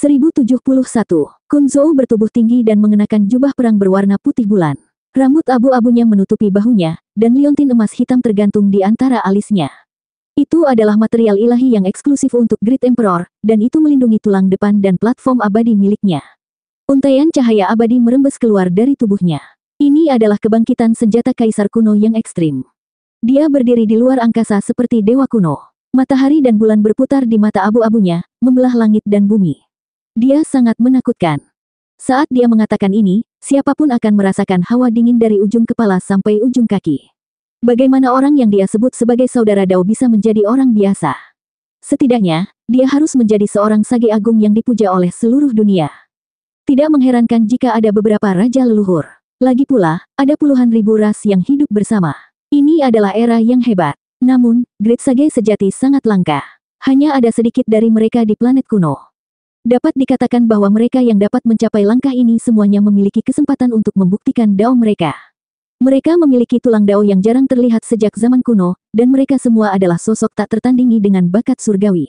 1071. kunzo bertubuh tinggi dan mengenakan jubah perang berwarna putih bulan. Rambut abu-abunya menutupi bahunya, dan liontin emas hitam tergantung di antara alisnya. Itu adalah material ilahi yang eksklusif untuk Great Emperor, dan itu melindungi tulang depan dan platform abadi miliknya. Untaian cahaya abadi merembes keluar dari tubuhnya. Ini adalah kebangkitan senjata kaisar kuno yang ekstrim. Dia berdiri di luar angkasa seperti dewa kuno. Matahari dan bulan berputar di mata abu-abunya, membelah langit dan bumi. Dia sangat menakutkan. Saat dia mengatakan ini, siapapun akan merasakan hawa dingin dari ujung kepala sampai ujung kaki. Bagaimana orang yang dia sebut sebagai saudara Dao bisa menjadi orang biasa? Setidaknya, dia harus menjadi seorang sage agung yang dipuja oleh seluruh dunia. Tidak mengherankan jika ada beberapa raja leluhur. Lagi pula, ada puluhan ribu ras yang hidup bersama. Ini adalah era yang hebat. Namun, Great Sage sejati sangat langka. Hanya ada sedikit dari mereka di planet kuno. Dapat dikatakan bahwa mereka yang dapat mencapai langkah ini semuanya memiliki kesempatan untuk membuktikan dao mereka. Mereka memiliki tulang dao yang jarang terlihat sejak zaman kuno, dan mereka semua adalah sosok tak tertandingi dengan bakat surgawi.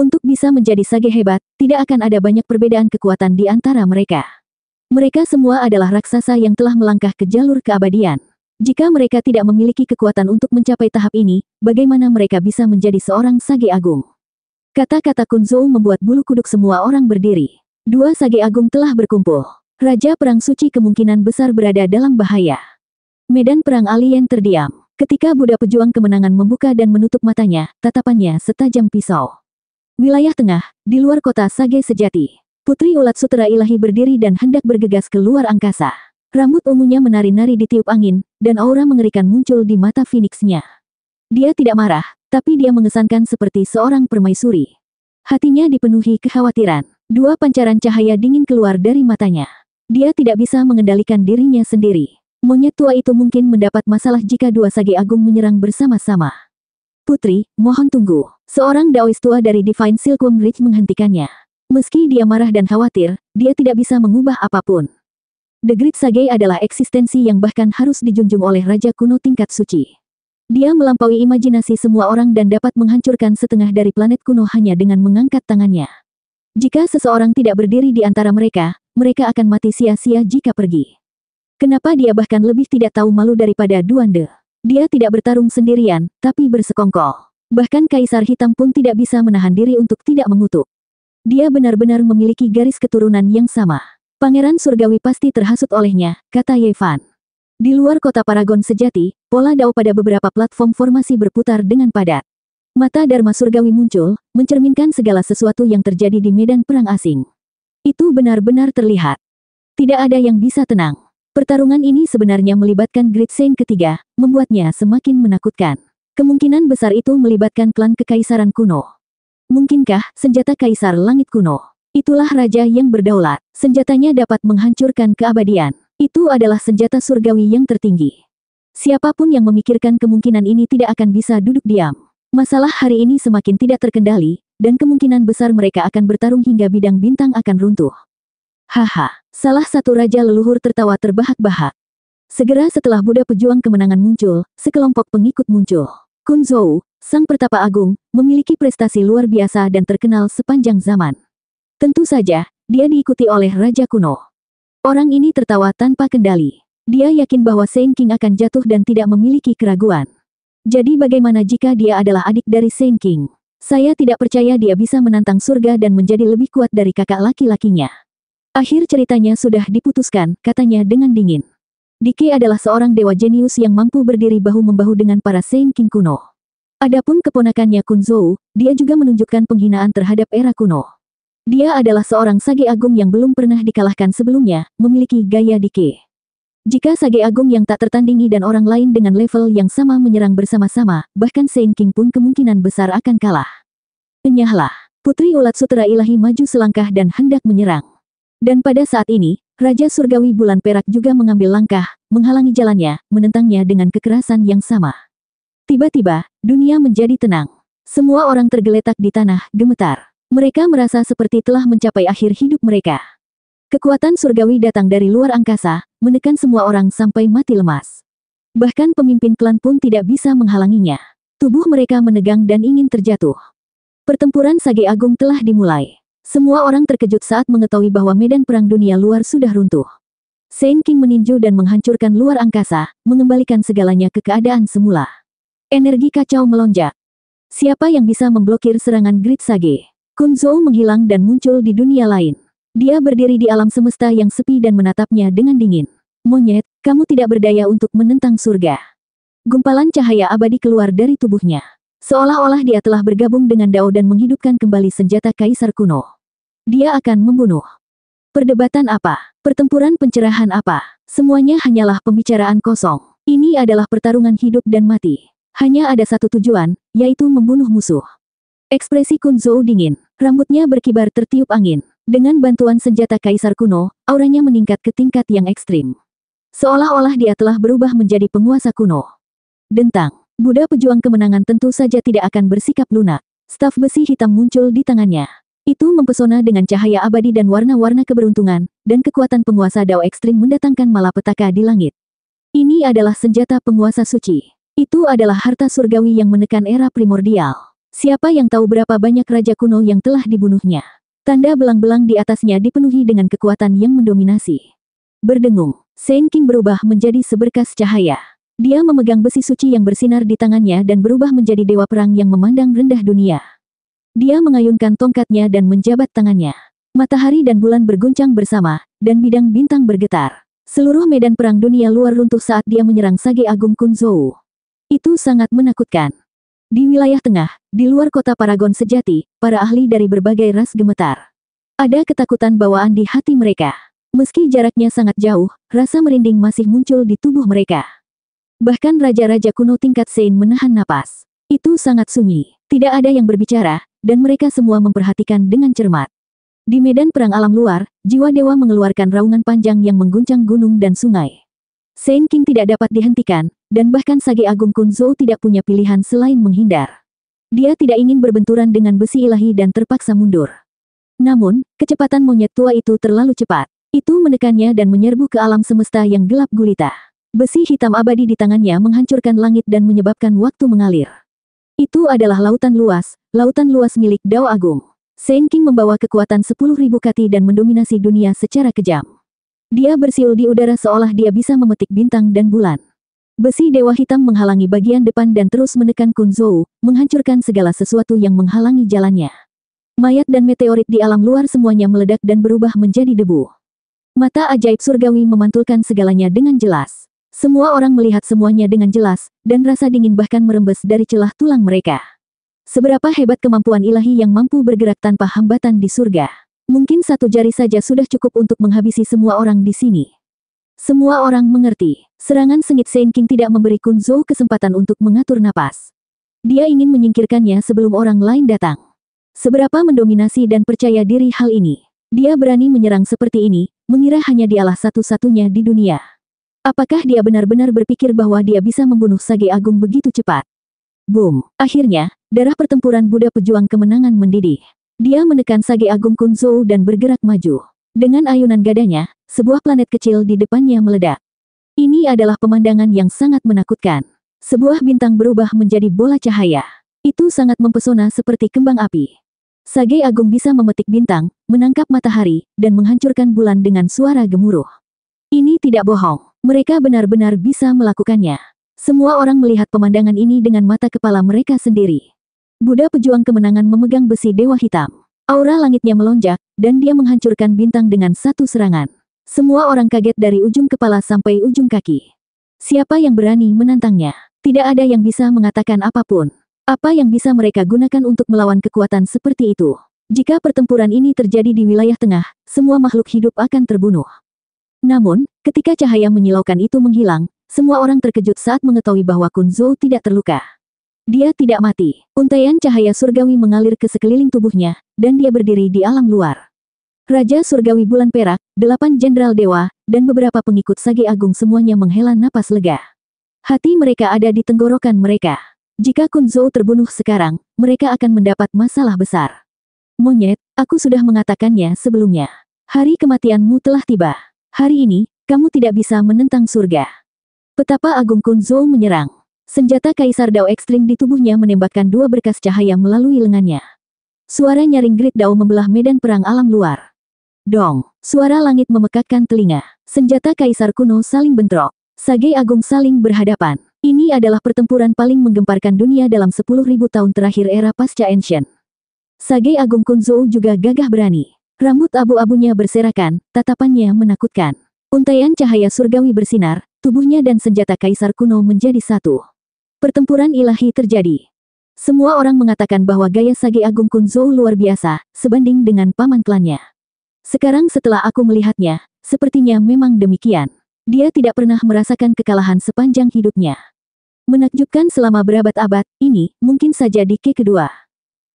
Untuk bisa menjadi sage hebat, tidak akan ada banyak perbedaan kekuatan di antara mereka. Mereka semua adalah raksasa yang telah melangkah ke jalur keabadian. Jika mereka tidak memiliki kekuatan untuk mencapai tahap ini, bagaimana mereka bisa menjadi seorang sage agung? Kata-kata Kunzhou membuat bulu kuduk semua orang berdiri. Dua sage agung telah berkumpul. Raja Perang Suci kemungkinan besar berada dalam bahaya. Medan Perang Alien terdiam. Ketika Buddha Pejuang Kemenangan membuka dan menutup matanya, tatapannya setajam pisau. Wilayah tengah, di luar kota Sage Sejati. Putri ulat sutera ilahi berdiri dan hendak bergegas ke luar angkasa. Rambut ungunya menari-nari di tiup angin, dan aura mengerikan muncul di mata Phoenixnya. Dia tidak marah, tapi dia mengesankan seperti seorang permaisuri. Hatinya dipenuhi kekhawatiran. Dua pancaran cahaya dingin keluar dari matanya. Dia tidak bisa mengendalikan dirinya sendiri. Monyet tua itu mungkin mendapat masalah jika dua sage agung menyerang bersama-sama. Putri, mohon tunggu. Seorang daois tua dari Divine Silkworm Ridge menghentikannya. Meski dia marah dan khawatir, dia tidak bisa mengubah apapun. The Great Sage adalah eksistensi yang bahkan harus dijunjung oleh Raja Kuno tingkat suci. Dia melampaui imajinasi semua orang dan dapat menghancurkan setengah dari planet kuno hanya dengan mengangkat tangannya. Jika seseorang tidak berdiri di antara mereka, mereka akan mati sia-sia jika pergi. Kenapa dia bahkan lebih tidak tahu malu daripada Duande? Dia tidak bertarung sendirian, tapi bersekongkol. Bahkan Kaisar Hitam pun tidak bisa menahan diri untuk tidak mengutuk. Dia benar-benar memiliki garis keturunan yang sama. Pangeran Surgawi pasti terhasut olehnya, kata Yevan. Di luar kota Paragon sejati, pola dao pada beberapa platform formasi berputar dengan padat. Mata Dharma Surgawi muncul, mencerminkan segala sesuatu yang terjadi di medan perang asing. Itu benar-benar terlihat. Tidak ada yang bisa tenang. Pertarungan ini sebenarnya melibatkan Great Saint ketiga, membuatnya semakin menakutkan. Kemungkinan besar itu melibatkan klan kekaisaran kuno. Mungkinkah senjata kaisar langit kuno? Itulah raja yang berdaulat. Senjatanya dapat menghancurkan keabadian. Itu adalah senjata surgawi yang tertinggi. Siapapun yang memikirkan kemungkinan ini tidak akan bisa duduk diam. Masalah hari ini semakin tidak terkendali, dan kemungkinan besar mereka akan bertarung hingga bidang bintang akan runtuh. Haha, salah satu raja leluhur tertawa terbahak-bahak. Segera setelah Buddha pejuang kemenangan muncul, sekelompok pengikut muncul. Kunzou, sang pertapa agung, memiliki prestasi luar biasa dan terkenal sepanjang zaman. Tentu saja, dia diikuti oleh Raja Kuno. Orang ini tertawa tanpa kendali. Dia yakin bahwa Saint King akan jatuh dan tidak memiliki keraguan. Jadi bagaimana jika dia adalah adik dari Saint King? Saya tidak percaya dia bisa menantang surga dan menjadi lebih kuat dari kakak laki-lakinya. Akhir ceritanya sudah diputuskan, katanya dengan dingin. Dike adalah seorang dewa jenius yang mampu berdiri bahu-membahu dengan para Saint King kuno. Adapun keponakannya Kunzou, dia juga menunjukkan penghinaan terhadap era kuno. Dia adalah seorang Sage Agung yang belum pernah dikalahkan sebelumnya, memiliki gaya dike. Jika Sage Agung yang tak tertandingi dan orang lain dengan level yang sama menyerang bersama-sama, bahkan Saint King pun kemungkinan besar akan kalah. Enyahlah, Putri Ulat Sutera Ilahi maju selangkah dan hendak menyerang. Dan pada saat ini, Raja Surgawi Bulan Perak juga mengambil langkah, menghalangi jalannya, menentangnya dengan kekerasan yang sama. Tiba-tiba, dunia menjadi tenang. Semua orang tergeletak di tanah, gemetar. Mereka merasa seperti telah mencapai akhir hidup mereka. Kekuatan surgawi datang dari luar angkasa, menekan semua orang sampai mati lemas. Bahkan pemimpin klan pun tidak bisa menghalanginya. Tubuh mereka menegang dan ingin terjatuh. Pertempuran Sage Agung telah dimulai. Semua orang terkejut saat mengetahui bahwa medan perang dunia luar sudah runtuh. Sein King meninju dan menghancurkan luar angkasa, mengembalikan segalanya ke keadaan semula. Energi kacau melonjak. Siapa yang bisa memblokir serangan Grid Sage? Kunzou menghilang dan muncul di dunia lain. Dia berdiri di alam semesta yang sepi dan menatapnya dengan dingin. Monyet, kamu tidak berdaya untuk menentang surga. Gumpalan cahaya abadi keluar dari tubuhnya. Seolah-olah dia telah bergabung dengan Dao dan menghidupkan kembali senjata kaisar kuno. Dia akan membunuh. Perdebatan apa? Pertempuran pencerahan apa? Semuanya hanyalah pembicaraan kosong. Ini adalah pertarungan hidup dan mati. Hanya ada satu tujuan, yaitu membunuh musuh. Ekspresi Kunzo dingin, rambutnya berkibar tertiup angin. Dengan bantuan senjata kaisar kuno, auranya meningkat ke tingkat yang ekstrim. Seolah-olah dia telah berubah menjadi penguasa kuno. Dentang, Buddha pejuang kemenangan tentu saja tidak akan bersikap lunak. Staf besi hitam muncul di tangannya. Itu mempesona dengan cahaya abadi dan warna-warna keberuntungan, dan kekuatan penguasa Dao Ekstrim mendatangkan malapetaka di langit. Ini adalah senjata penguasa suci. Itu adalah harta surgawi yang menekan era primordial. Siapa yang tahu berapa banyak raja kuno yang telah dibunuhnya? Tanda belang-belang di atasnya dipenuhi dengan kekuatan yang mendominasi. Berdengung, Saint King berubah menjadi seberkas cahaya. Dia memegang besi suci yang bersinar di tangannya dan berubah menjadi dewa perang yang memandang rendah dunia. Dia mengayunkan tongkatnya dan menjabat tangannya. Matahari dan bulan berguncang bersama, dan bidang bintang bergetar. Seluruh medan perang dunia luar runtuh saat dia menyerang Sage Agung Kunzou. Itu sangat menakutkan. Di wilayah tengah, di luar kota Paragon sejati, para ahli dari berbagai ras gemetar. Ada ketakutan bawaan di hati mereka. Meski jaraknya sangat jauh, rasa merinding masih muncul di tubuh mereka. Bahkan raja-raja kuno tingkat Sein menahan napas. Itu sangat sunyi, tidak ada yang berbicara, dan mereka semua memperhatikan dengan cermat. Di medan perang alam luar, jiwa dewa mengeluarkan raungan panjang yang mengguncang gunung dan sungai. Sein King tidak dapat dihentikan, dan bahkan Sage Agung Kunzou tidak punya pilihan selain menghindar. Dia tidak ingin berbenturan dengan besi ilahi dan terpaksa mundur. Namun, kecepatan monyet tua itu terlalu cepat. Itu menekannya dan menyerbu ke alam semesta yang gelap gulita. Besi hitam abadi di tangannya menghancurkan langit dan menyebabkan waktu mengalir. Itu adalah lautan luas, lautan luas milik Dao Agung. Sein King membawa kekuatan 10.000 kati dan mendominasi dunia secara kejam. Dia bersiul di udara seolah dia bisa memetik bintang dan bulan. Besi dewa hitam menghalangi bagian depan dan terus menekan Kunzou, menghancurkan segala sesuatu yang menghalangi jalannya. Mayat dan meteorit di alam luar semuanya meledak dan berubah menjadi debu. Mata ajaib surgawi memantulkan segalanya dengan jelas. Semua orang melihat semuanya dengan jelas, dan rasa dingin bahkan merembes dari celah tulang mereka. Seberapa hebat kemampuan ilahi yang mampu bergerak tanpa hambatan di surga. Mungkin satu jari saja sudah cukup untuk menghabisi semua orang di sini. Semua orang mengerti, serangan sengit Saint King tidak memberi Zhou kesempatan untuk mengatur napas. Dia ingin menyingkirkannya sebelum orang lain datang. Seberapa mendominasi dan percaya diri hal ini, dia berani menyerang seperti ini, mengira hanya dialah satu-satunya di dunia. Apakah dia benar-benar berpikir bahwa dia bisa membunuh Sage Agung begitu cepat? Boom, akhirnya, darah pertempuran Buddha pejuang kemenangan mendidih. Dia menekan sage agung Kunzhou dan bergerak maju. Dengan ayunan gadanya, sebuah planet kecil di depannya meledak. Ini adalah pemandangan yang sangat menakutkan. Sebuah bintang berubah menjadi bola cahaya. Itu sangat mempesona seperti kembang api. Sage Agung bisa memetik bintang, menangkap matahari, dan menghancurkan bulan dengan suara gemuruh. Ini tidak bohong. Mereka benar-benar bisa melakukannya. Semua orang melihat pemandangan ini dengan mata kepala mereka sendiri. Buddha pejuang kemenangan memegang besi dewa hitam. Aura langitnya melonjak, dan dia menghancurkan bintang dengan satu serangan. Semua orang kaget dari ujung kepala sampai ujung kaki. Siapa yang berani menantangnya? Tidak ada yang bisa mengatakan apapun. Apa yang bisa mereka gunakan untuk melawan kekuatan seperti itu? Jika pertempuran ini terjadi di wilayah tengah, semua makhluk hidup akan terbunuh. Namun, ketika cahaya menyilaukan itu menghilang, semua orang terkejut saat mengetahui bahwa Kunzo tidak terluka. Dia tidak mati. Untaian cahaya surgawi mengalir ke sekeliling tubuhnya, dan dia berdiri di alam luar. Raja Surgawi Bulan Perak, delapan jenderal dewa, dan beberapa pengikut Sage Agung semuanya menghela napas lega. Hati mereka ada di tenggorokan mereka. Jika Kunzou terbunuh sekarang, mereka akan mendapat masalah besar. Monyet, aku sudah mengatakannya sebelumnya. Hari kematianmu telah tiba. Hari ini, kamu tidak bisa menentang surga. Betapa Agung Kunzou menyerang. Senjata Kaisar Dao Ekstrim di tubuhnya menembakkan dua berkas cahaya melalui lengannya. Suara nyaring Grit Dao membelah medan perang alam luar. Dong, suara langit memekakkan telinga. Senjata Kaisar kuno saling bentrok. Sage Agung saling berhadapan. Ini adalah pertempuran paling menggemparkan dunia dalam 10.000 tahun terakhir era pasca ancient. Sage Agung Kunzou juga gagah berani. Rambut abu-abunya berserakan, tatapannya menakutkan. Untaian cahaya surgawi bersinar, tubuhnya dan senjata kaisar kuno menjadi satu. Pertempuran ilahi terjadi. Semua orang mengatakan bahwa gaya Sage Agung Kunzhou luar biasa, sebanding dengan paman klannya. Sekarang setelah aku melihatnya, sepertinya memang demikian. Dia tidak pernah merasakan kekalahan sepanjang hidupnya. Menakjubkan selama berabad-abad, ini mungkin saja di ke-ke kedua.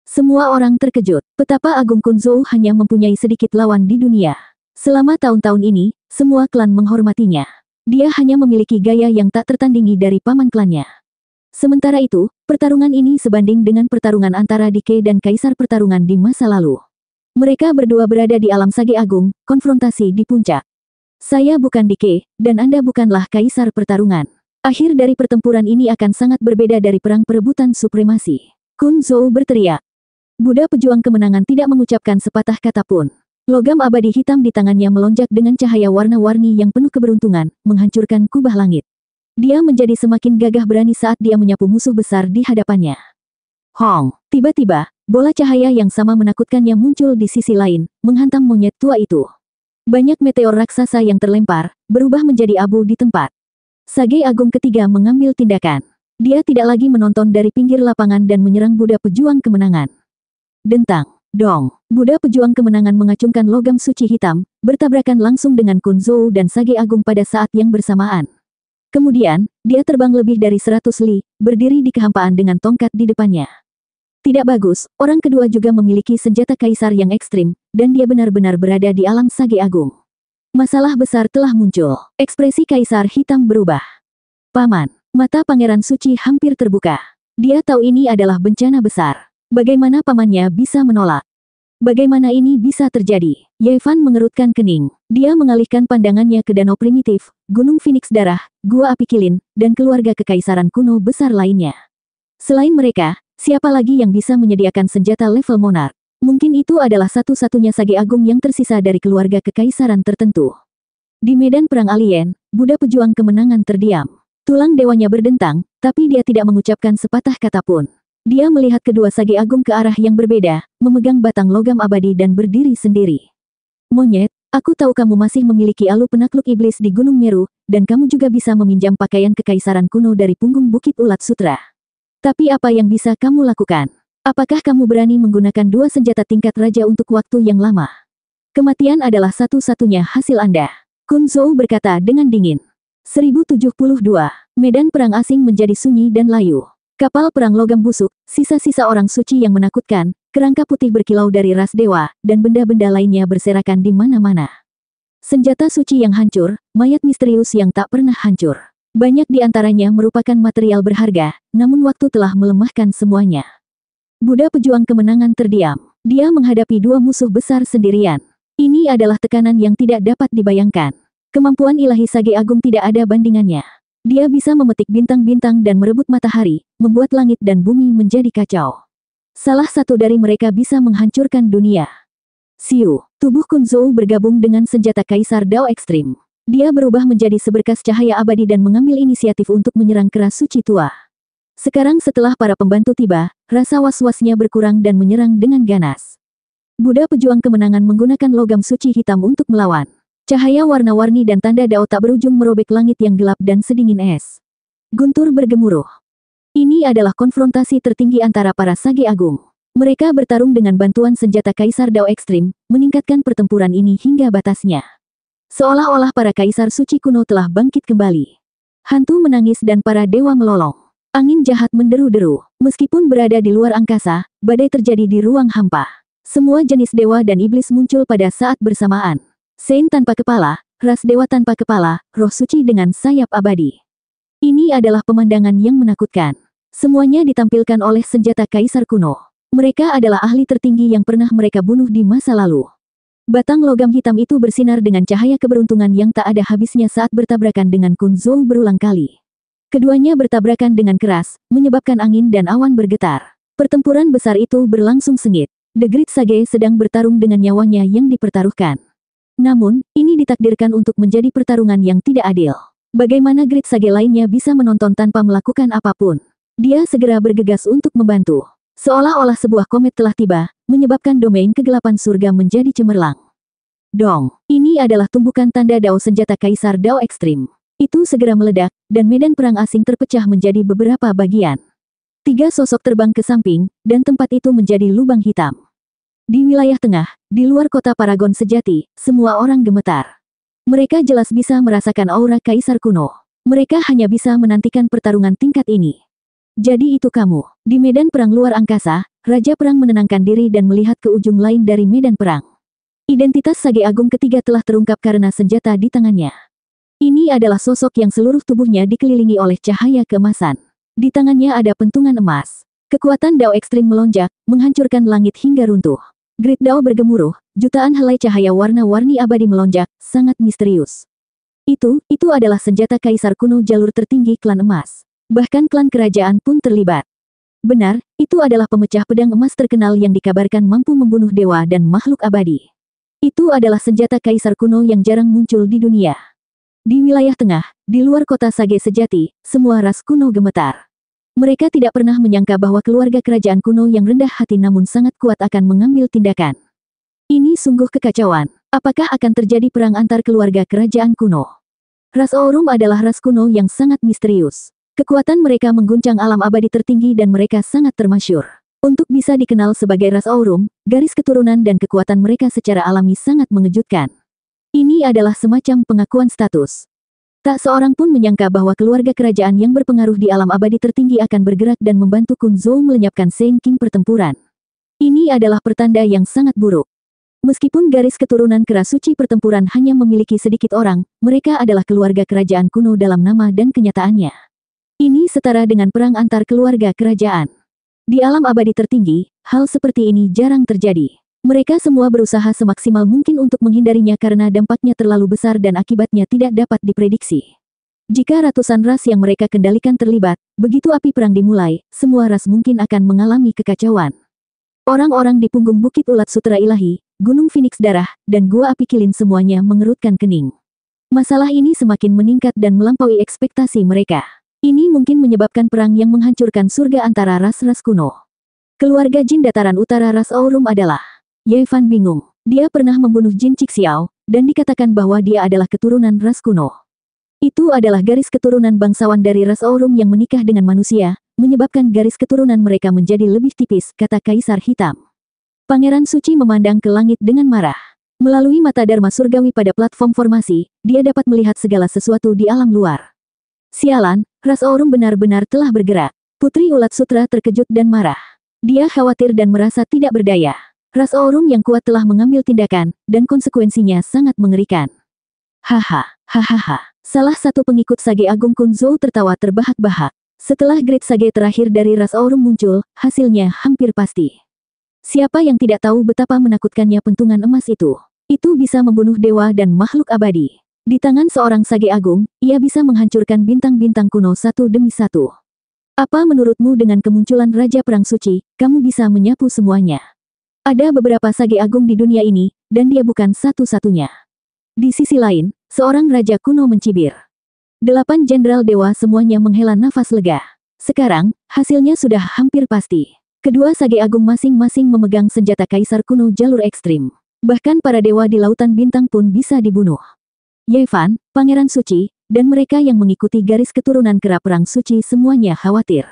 Semua orang terkejut, betapa Agung Kunzhou hanya mempunyai sedikit lawan di dunia. Selama tahun-tahun ini, semua klan menghormatinya. Dia hanya memiliki gaya yang tak tertandingi dari paman klannya. Sementara itu, pertarungan ini sebanding dengan pertarungan antara Dike dan Kaisar pertarungan di masa lalu. Mereka berdua berada di alam Sage Agung, konfrontasi di puncak. Saya bukan Dike, dan Anda bukanlah Kaisar pertarungan. Akhir dari pertempuran ini akan sangat berbeda dari perang perebutan supremasi. Kun Zhou berteriak. Buddha pejuang kemenangan tidak mengucapkan sepatah kata pun. Logam abadi hitam di tangannya melonjak dengan cahaya warna-warni yang penuh keberuntungan, menghancurkan kubah langit. Dia menjadi semakin gagah berani saat dia menyapu musuh besar di hadapannya. Hong, tiba-tiba, bola cahaya yang sama menakutkannya muncul di sisi lain, menghantam monyet tua itu. Banyak meteor raksasa yang terlempar, berubah menjadi abu di tempat. Sage Agung ketiga mengambil tindakan. Dia tidak lagi menonton dari pinggir lapangan dan menyerang Buddha Pejuang Kemenangan. Dentang, dong, Buddha Pejuang Kemenangan mengacungkan logam suci hitam, bertabrakan langsung dengan Kunzou dan Sage Agung pada saat yang bersamaan. Kemudian, dia terbang lebih dari seratus li, berdiri di kehampaan dengan tongkat di depannya. Tidak bagus, orang kedua juga memiliki senjata kaisar yang ekstrim, dan dia benar-benar berada di alam sage agung. Masalah besar telah muncul. Ekspresi kaisar hitam berubah. Paman, mata pangeran suci hampir terbuka. Dia tahu ini adalah bencana besar. Bagaimana pamannya bisa menolak? Bagaimana ini bisa terjadi? Yevan mengerutkan kening. Dia mengalihkan pandangannya ke danau primitif, gunung Phoenix darah, gua api kilin, dan keluarga kekaisaran kuno besar lainnya. Selain mereka, siapa lagi yang bisa menyediakan senjata level monar? Mungkin itu adalah satu-satunya sage agung yang tersisa dari keluarga kekaisaran tertentu. Di medan perang alien, Buddha pejuang kemenangan terdiam. Tulang dewanya berdentang, tapi dia tidak mengucapkan sepatah kata pun. Dia melihat kedua sage agung ke arah yang berbeda, memegang batang logam abadi dan berdiri sendiri. Monyet, aku tahu kamu masih memiliki alu penakluk iblis di Gunung Meru, dan kamu juga bisa meminjam pakaian kekaisaran kuno dari punggung Bukit Ulat Sutra. Tapi apa yang bisa kamu lakukan? Apakah kamu berani menggunakan dua senjata tingkat raja untuk waktu yang lama? Kematian adalah satu-satunya hasil Anda. Kun Zou berkata dengan dingin. 1072, medan perang asing menjadi sunyi dan layu. Kapal perang logam busuk, sisa-sisa orang suci yang menakutkan, kerangka putih berkilau dari ras dewa, dan benda-benda lainnya berserakan di mana-mana. Senjata suci yang hancur, mayat misterius yang tak pernah hancur. Banyak di antaranya merupakan material berharga, namun waktu telah melemahkan semuanya. Buddha pejuang kemenangan terdiam. Dia menghadapi dua musuh besar sendirian. Ini adalah tekanan yang tidak dapat dibayangkan. Kemampuan ilahi Sage Agung tidak ada bandingannya. Dia bisa memetik bintang-bintang dan merebut matahari, membuat langit dan bumi menjadi kacau. Salah satu dari mereka bisa menghancurkan dunia. Siu, tubuh Kunzou bergabung dengan senjata Kaisar Dao Ekstrim. Dia berubah menjadi seberkas cahaya abadi dan mengambil inisiatif untuk menyerang keras suci tua. Sekarang setelah para pembantu tiba, rasa was-wasnya berkurang dan menyerang dengan ganas. Buddha pejuang kemenangan menggunakan logam suci hitam untuk melawan. Cahaya warna-warni dan tanda dao tak berujung merobek langit yang gelap dan sedingin es. Guntur bergemuruh. Ini adalah konfrontasi tertinggi antara para Sage Agung. Mereka bertarung dengan bantuan senjata Kaisar Dao Ekstrim, meningkatkan pertempuran ini hingga batasnya. Seolah-olah para Kaisar Suci kuno telah bangkit kembali. Hantu menangis dan para dewa melolong. Angin jahat menderu-deru. Meskipun berada di luar angkasa, badai terjadi di ruang hampa. Semua jenis dewa dan iblis muncul pada saat bersamaan. Sein tanpa kepala, ras dewa tanpa kepala, roh suci dengan sayap abadi. Ini adalah pemandangan yang menakutkan. Semuanya ditampilkan oleh senjata kaisar kuno. Mereka adalah ahli tertinggi yang pernah mereka bunuh di masa lalu. Batang logam hitam itu bersinar dengan cahaya keberuntungan yang tak ada habisnya saat bertabrakan dengan kunzul berulang kali. Keduanya bertabrakan dengan keras, menyebabkan angin dan awan bergetar. Pertempuran besar itu berlangsung sengit. The Great Sage sedang bertarung dengan nyawanya yang dipertaruhkan. Namun, ini ditakdirkan untuk menjadi pertarungan yang tidak adil. Bagaimana Grid Sage lainnya bisa menonton tanpa melakukan apapun? Dia segera bergegas untuk membantu. Seolah-olah sebuah komet telah tiba, menyebabkan domain kegelapan surga menjadi cemerlang. Dong, ini adalah tumbukan tanda dao senjata kaisar dao ekstrim. Itu segera meledak, dan medan perang asing terpecah menjadi beberapa bagian. Tiga sosok terbang ke samping, dan tempat itu menjadi lubang hitam. Di wilayah tengah, di luar kota Paragon sejati, semua orang gemetar. Mereka jelas bisa merasakan aura kaisar kuno. Mereka hanya bisa menantikan pertarungan tingkat ini. Jadi itu kamu. Di medan perang luar angkasa, Raja Perang menenangkan diri dan melihat ke ujung lain dari medan perang. Identitas Sage Agung ketiga telah terungkap karena senjata di tangannya. Ini adalah sosok yang seluruh tubuhnya dikelilingi oleh cahaya kemasan. Di tangannya ada pentungan emas. Kekuatan Dao ekstrim melonjak, menghancurkan langit hingga runtuh. Grid Dao bergemuruh, jutaan helai cahaya warna-warni abadi melonjak, sangat misterius. Itu, itu adalah senjata kaisar kuno jalur tertinggi klan emas. Bahkan klan kerajaan pun terlibat. Benar, itu adalah pemecah pedang emas terkenal yang dikabarkan mampu membunuh dewa dan makhluk abadi. Itu adalah senjata kaisar kuno yang jarang muncul di dunia. Di wilayah tengah, di luar kota Sage sejati, semua ras kuno gemetar. Mereka tidak pernah menyangka bahwa keluarga kerajaan kuno yang rendah hati namun sangat kuat akan mengambil tindakan. Ini sungguh kekacauan. Apakah akan terjadi perang antar keluarga kerajaan kuno? Ras Aurum adalah ras kuno yang sangat misterius. Kekuatan mereka mengguncang alam abadi tertinggi dan mereka sangat termasyur. Untuk bisa dikenal sebagai ras Aurum, garis keturunan dan kekuatan mereka secara alami sangat mengejutkan. Ini adalah semacam pengakuan status. Tak seorang pun menyangka bahwa keluarga kerajaan yang berpengaruh di alam abadi tertinggi akan bergerak dan membantu Kun Zhou melenyapkan Seng King pertempuran. Ini adalah pertanda yang sangat buruk. Meskipun garis keturunan suci pertempuran hanya memiliki sedikit orang, mereka adalah keluarga kerajaan kuno dalam nama dan kenyataannya. Ini setara dengan perang antar keluarga kerajaan. Di alam abadi tertinggi, hal seperti ini jarang terjadi. Mereka semua berusaha semaksimal mungkin untuk menghindarinya karena dampaknya terlalu besar dan akibatnya tidak dapat diprediksi. Jika ratusan ras yang mereka kendalikan terlibat, begitu api perang dimulai, semua ras mungkin akan mengalami kekacauan. Orang-orang di punggung Bukit Ulat Sutera Ilahi, Gunung Phoenix Darah, dan Gua Api Kilin semuanya mengerutkan kening. Masalah ini semakin meningkat dan melampaui ekspektasi mereka. Ini mungkin menyebabkan perang yang menghancurkan surga antara ras-ras kuno. Keluarga jin dataran utara ras Aurum adalah Ye Fan bingung. Dia pernah membunuh Jin Xiao, dan dikatakan bahwa dia adalah keturunan ras kuno. Itu adalah garis keturunan bangsawan dari ras Orum yang menikah dengan manusia, menyebabkan garis keturunan mereka menjadi lebih tipis, kata Kaisar Hitam. Pangeran Suci memandang ke langit dengan marah. Melalui mata Dharma Surgawi pada platform formasi, dia dapat melihat segala sesuatu di alam luar. Sialan, ras Orum benar-benar telah bergerak. Putri Ulat Sutra terkejut dan marah. Dia khawatir dan merasa tidak berdaya. Ras Aurum yang kuat telah mengambil tindakan, dan konsekuensinya sangat mengerikan. Haha, hahaha. Salah satu pengikut Sage Agung Kunzou tertawa terbahak-bahak. Setelah grid Sage terakhir dari Ras Aurum muncul, hasilnya hampir pasti. Siapa yang tidak tahu betapa menakutkannya pentungan emas itu? Itu bisa membunuh dewa dan makhluk abadi. Di tangan seorang Sage Agung, ia bisa menghancurkan bintang-bintang kuno satu demi satu. Apa menurutmu dengan kemunculan Raja Perang Suci, kamu bisa menyapu semuanya? Ada beberapa sage agung di dunia ini, dan dia bukan satu-satunya. Di sisi lain, seorang raja kuno mencibir. Delapan jenderal dewa semuanya menghela nafas lega. Sekarang, hasilnya sudah hampir pasti. Kedua sage agung masing-masing memegang senjata kaisar kuno jalur ekstrim. Bahkan para dewa di lautan bintang pun bisa dibunuh. Yevan, Pangeran Suci, dan mereka yang mengikuti garis keturunan kerap perang suci semuanya khawatir.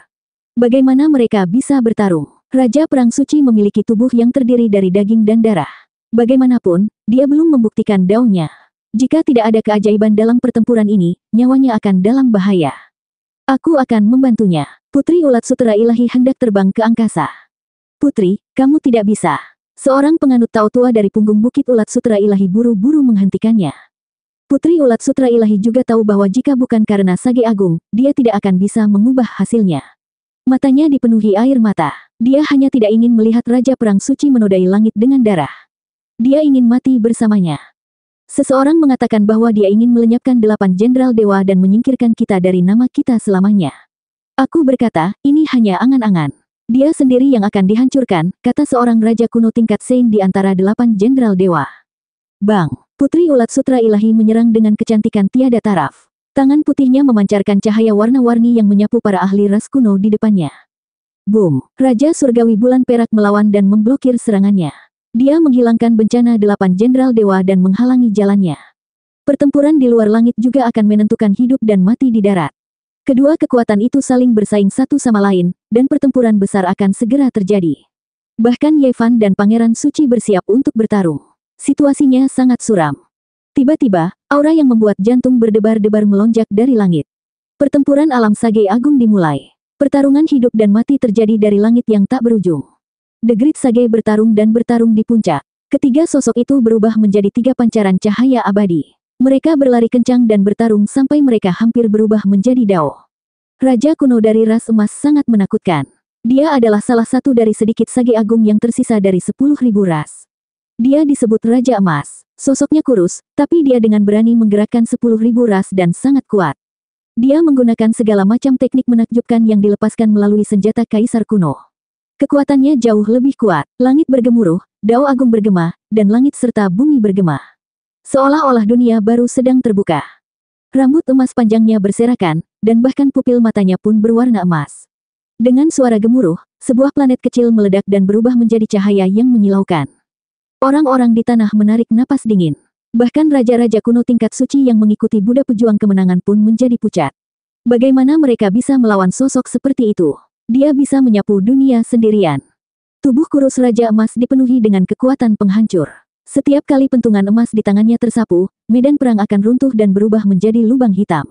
Bagaimana mereka bisa bertarung? Raja Perang Suci memiliki tubuh yang terdiri dari daging dan darah. Bagaimanapun, dia belum membuktikan daunnya. Jika tidak ada keajaiban dalam pertempuran ini, nyawanya akan dalam bahaya. Aku akan membantunya. Putri ulat sutera ilahi hendak terbang ke angkasa. Putri, kamu tidak bisa. Seorang penganut tau tua dari punggung bukit ulat sutera ilahi buru-buru menghentikannya. Putri ulat sutra ilahi juga tahu bahwa jika bukan karena sage agung, dia tidak akan bisa mengubah hasilnya. Matanya dipenuhi air mata. Dia hanya tidak ingin melihat Raja Perang Suci menodai langit dengan darah. Dia ingin mati bersamanya. Seseorang mengatakan bahwa dia ingin melenyapkan delapan jenderal dewa dan menyingkirkan kita dari nama kita selamanya. Aku berkata, ini hanya angan-angan. Dia sendiri yang akan dihancurkan, kata seorang raja kuno tingkat Sein di antara delapan jenderal dewa. Bang, Putri Ulat Sutra Ilahi menyerang dengan kecantikan tiada taraf. Tangan putihnya memancarkan cahaya warna-warni yang menyapu para ahli ras kuno di depannya. Boom! Raja Surgawi Bulan Perak melawan dan memblokir serangannya. Dia menghilangkan bencana delapan jenderal dewa dan menghalangi jalannya. Pertempuran di luar langit juga akan menentukan hidup dan mati di darat. Kedua kekuatan itu saling bersaing satu sama lain, dan pertempuran besar akan segera terjadi. Bahkan Yevan dan Pangeran Suci bersiap untuk bertarung. Situasinya sangat suram. Tiba-tiba, Aura yang membuat jantung berdebar-debar melonjak dari langit. Pertempuran alam Sage Agung dimulai. Pertarungan hidup dan mati terjadi dari langit yang tak berujung. The Great Sage bertarung dan bertarung di puncak. Ketiga sosok itu berubah menjadi tiga pancaran cahaya abadi. Mereka berlari kencang dan bertarung sampai mereka hampir berubah menjadi dao. Raja kuno dari ras emas sangat menakutkan. Dia adalah salah satu dari sedikit sage agung yang tersisa dari sepuluh ribu ras. Dia disebut Raja Emas. Sosoknya kurus, tapi dia dengan berani menggerakkan sepuluh ribu ras dan sangat kuat. Dia menggunakan segala macam teknik menakjubkan yang dilepaskan melalui senjata kaisar kuno. Kekuatannya jauh lebih kuat, langit bergemuruh, dao agung bergema, dan langit serta bumi bergema. Seolah-olah dunia baru sedang terbuka. Rambut emas panjangnya berserakan, dan bahkan pupil matanya pun berwarna emas. Dengan suara gemuruh, sebuah planet kecil meledak dan berubah menjadi cahaya yang menyilaukan. Orang-orang di tanah menarik napas dingin. Bahkan raja-raja kuno tingkat suci yang mengikuti Buddha pejuang kemenangan pun menjadi pucat. Bagaimana mereka bisa melawan sosok seperti itu? Dia bisa menyapu dunia sendirian. Tubuh kurus Raja Emas dipenuhi dengan kekuatan penghancur. Setiap kali pentungan emas di tangannya tersapu, medan perang akan runtuh dan berubah menjadi lubang hitam.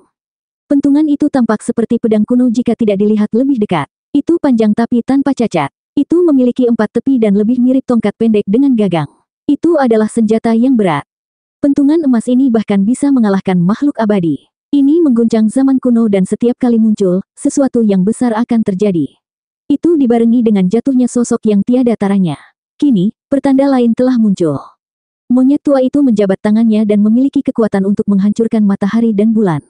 Pentungan itu tampak seperti pedang kuno jika tidak dilihat lebih dekat. Itu panjang tapi tanpa cacat. Itu memiliki empat tepi dan lebih mirip tongkat pendek dengan gagang. Itu adalah senjata yang berat. Pentungan emas ini bahkan bisa mengalahkan makhluk abadi. Ini mengguncang zaman kuno dan setiap kali muncul, sesuatu yang besar akan terjadi. Itu dibarengi dengan jatuhnya sosok yang tiada taranya. Kini, pertanda lain telah muncul. Monyet tua itu menjabat tangannya dan memiliki kekuatan untuk menghancurkan matahari dan bulan.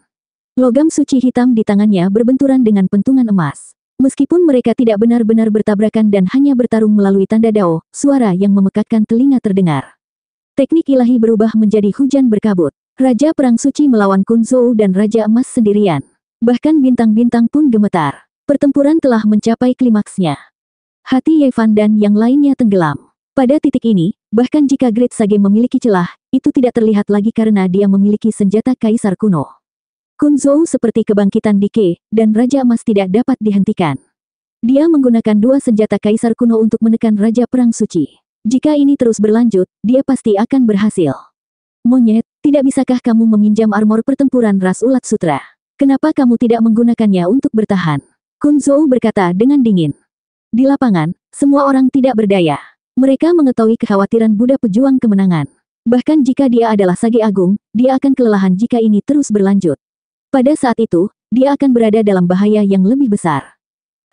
Logam suci hitam di tangannya berbenturan dengan pentungan emas. Meskipun mereka tidak benar-benar bertabrakan dan hanya bertarung melalui tanda dao, suara yang memekakkan telinga terdengar. Teknik ilahi berubah menjadi hujan berkabut. Raja Perang Suci melawan Kunzou dan Raja Emas sendirian. Bahkan bintang-bintang pun gemetar. Pertempuran telah mencapai klimaksnya. Hati Yevan dan yang lainnya tenggelam. Pada titik ini, bahkan jika Great Sage memiliki celah, itu tidak terlihat lagi karena dia memiliki senjata kaisar kuno. Kunzhou seperti kebangkitan Dike, dan Raja Emas tidak dapat dihentikan. Dia menggunakan dua senjata kaisar kuno untuk menekan Raja Perang Suci. Jika ini terus berlanjut, dia pasti akan berhasil. Monyet, tidak bisakah kamu meminjam armor pertempuran ras ulat sutra? Kenapa kamu tidak menggunakannya untuk bertahan? Kunzhou berkata dengan dingin. Di lapangan, semua orang tidak berdaya. Mereka mengetahui kekhawatiran Buddha pejuang kemenangan. Bahkan jika dia adalah Sage Agung, dia akan kelelahan jika ini terus berlanjut. Pada saat itu, dia akan berada dalam bahaya yang lebih besar.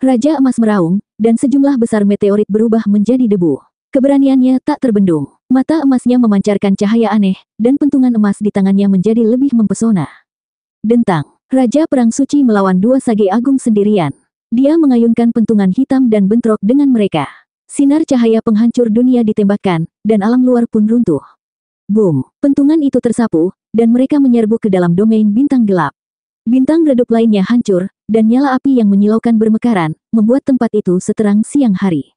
Raja emas meraung, dan sejumlah besar meteorit berubah menjadi debu. Keberaniannya tak terbendung. Mata emasnya memancarkan cahaya aneh, dan pentungan emas di tangannya menjadi lebih mempesona. Dentang, Raja Perang Suci melawan dua sage agung sendirian. Dia mengayunkan pentungan hitam dan bentrok dengan mereka. Sinar cahaya penghancur dunia ditembakkan, dan alam luar pun runtuh. Boom, pentungan itu tersapu, dan mereka menyerbu ke dalam domain bintang gelap. Bintang redup lainnya hancur, dan nyala api yang menyilaukan bermekaran, membuat tempat itu seterang siang hari.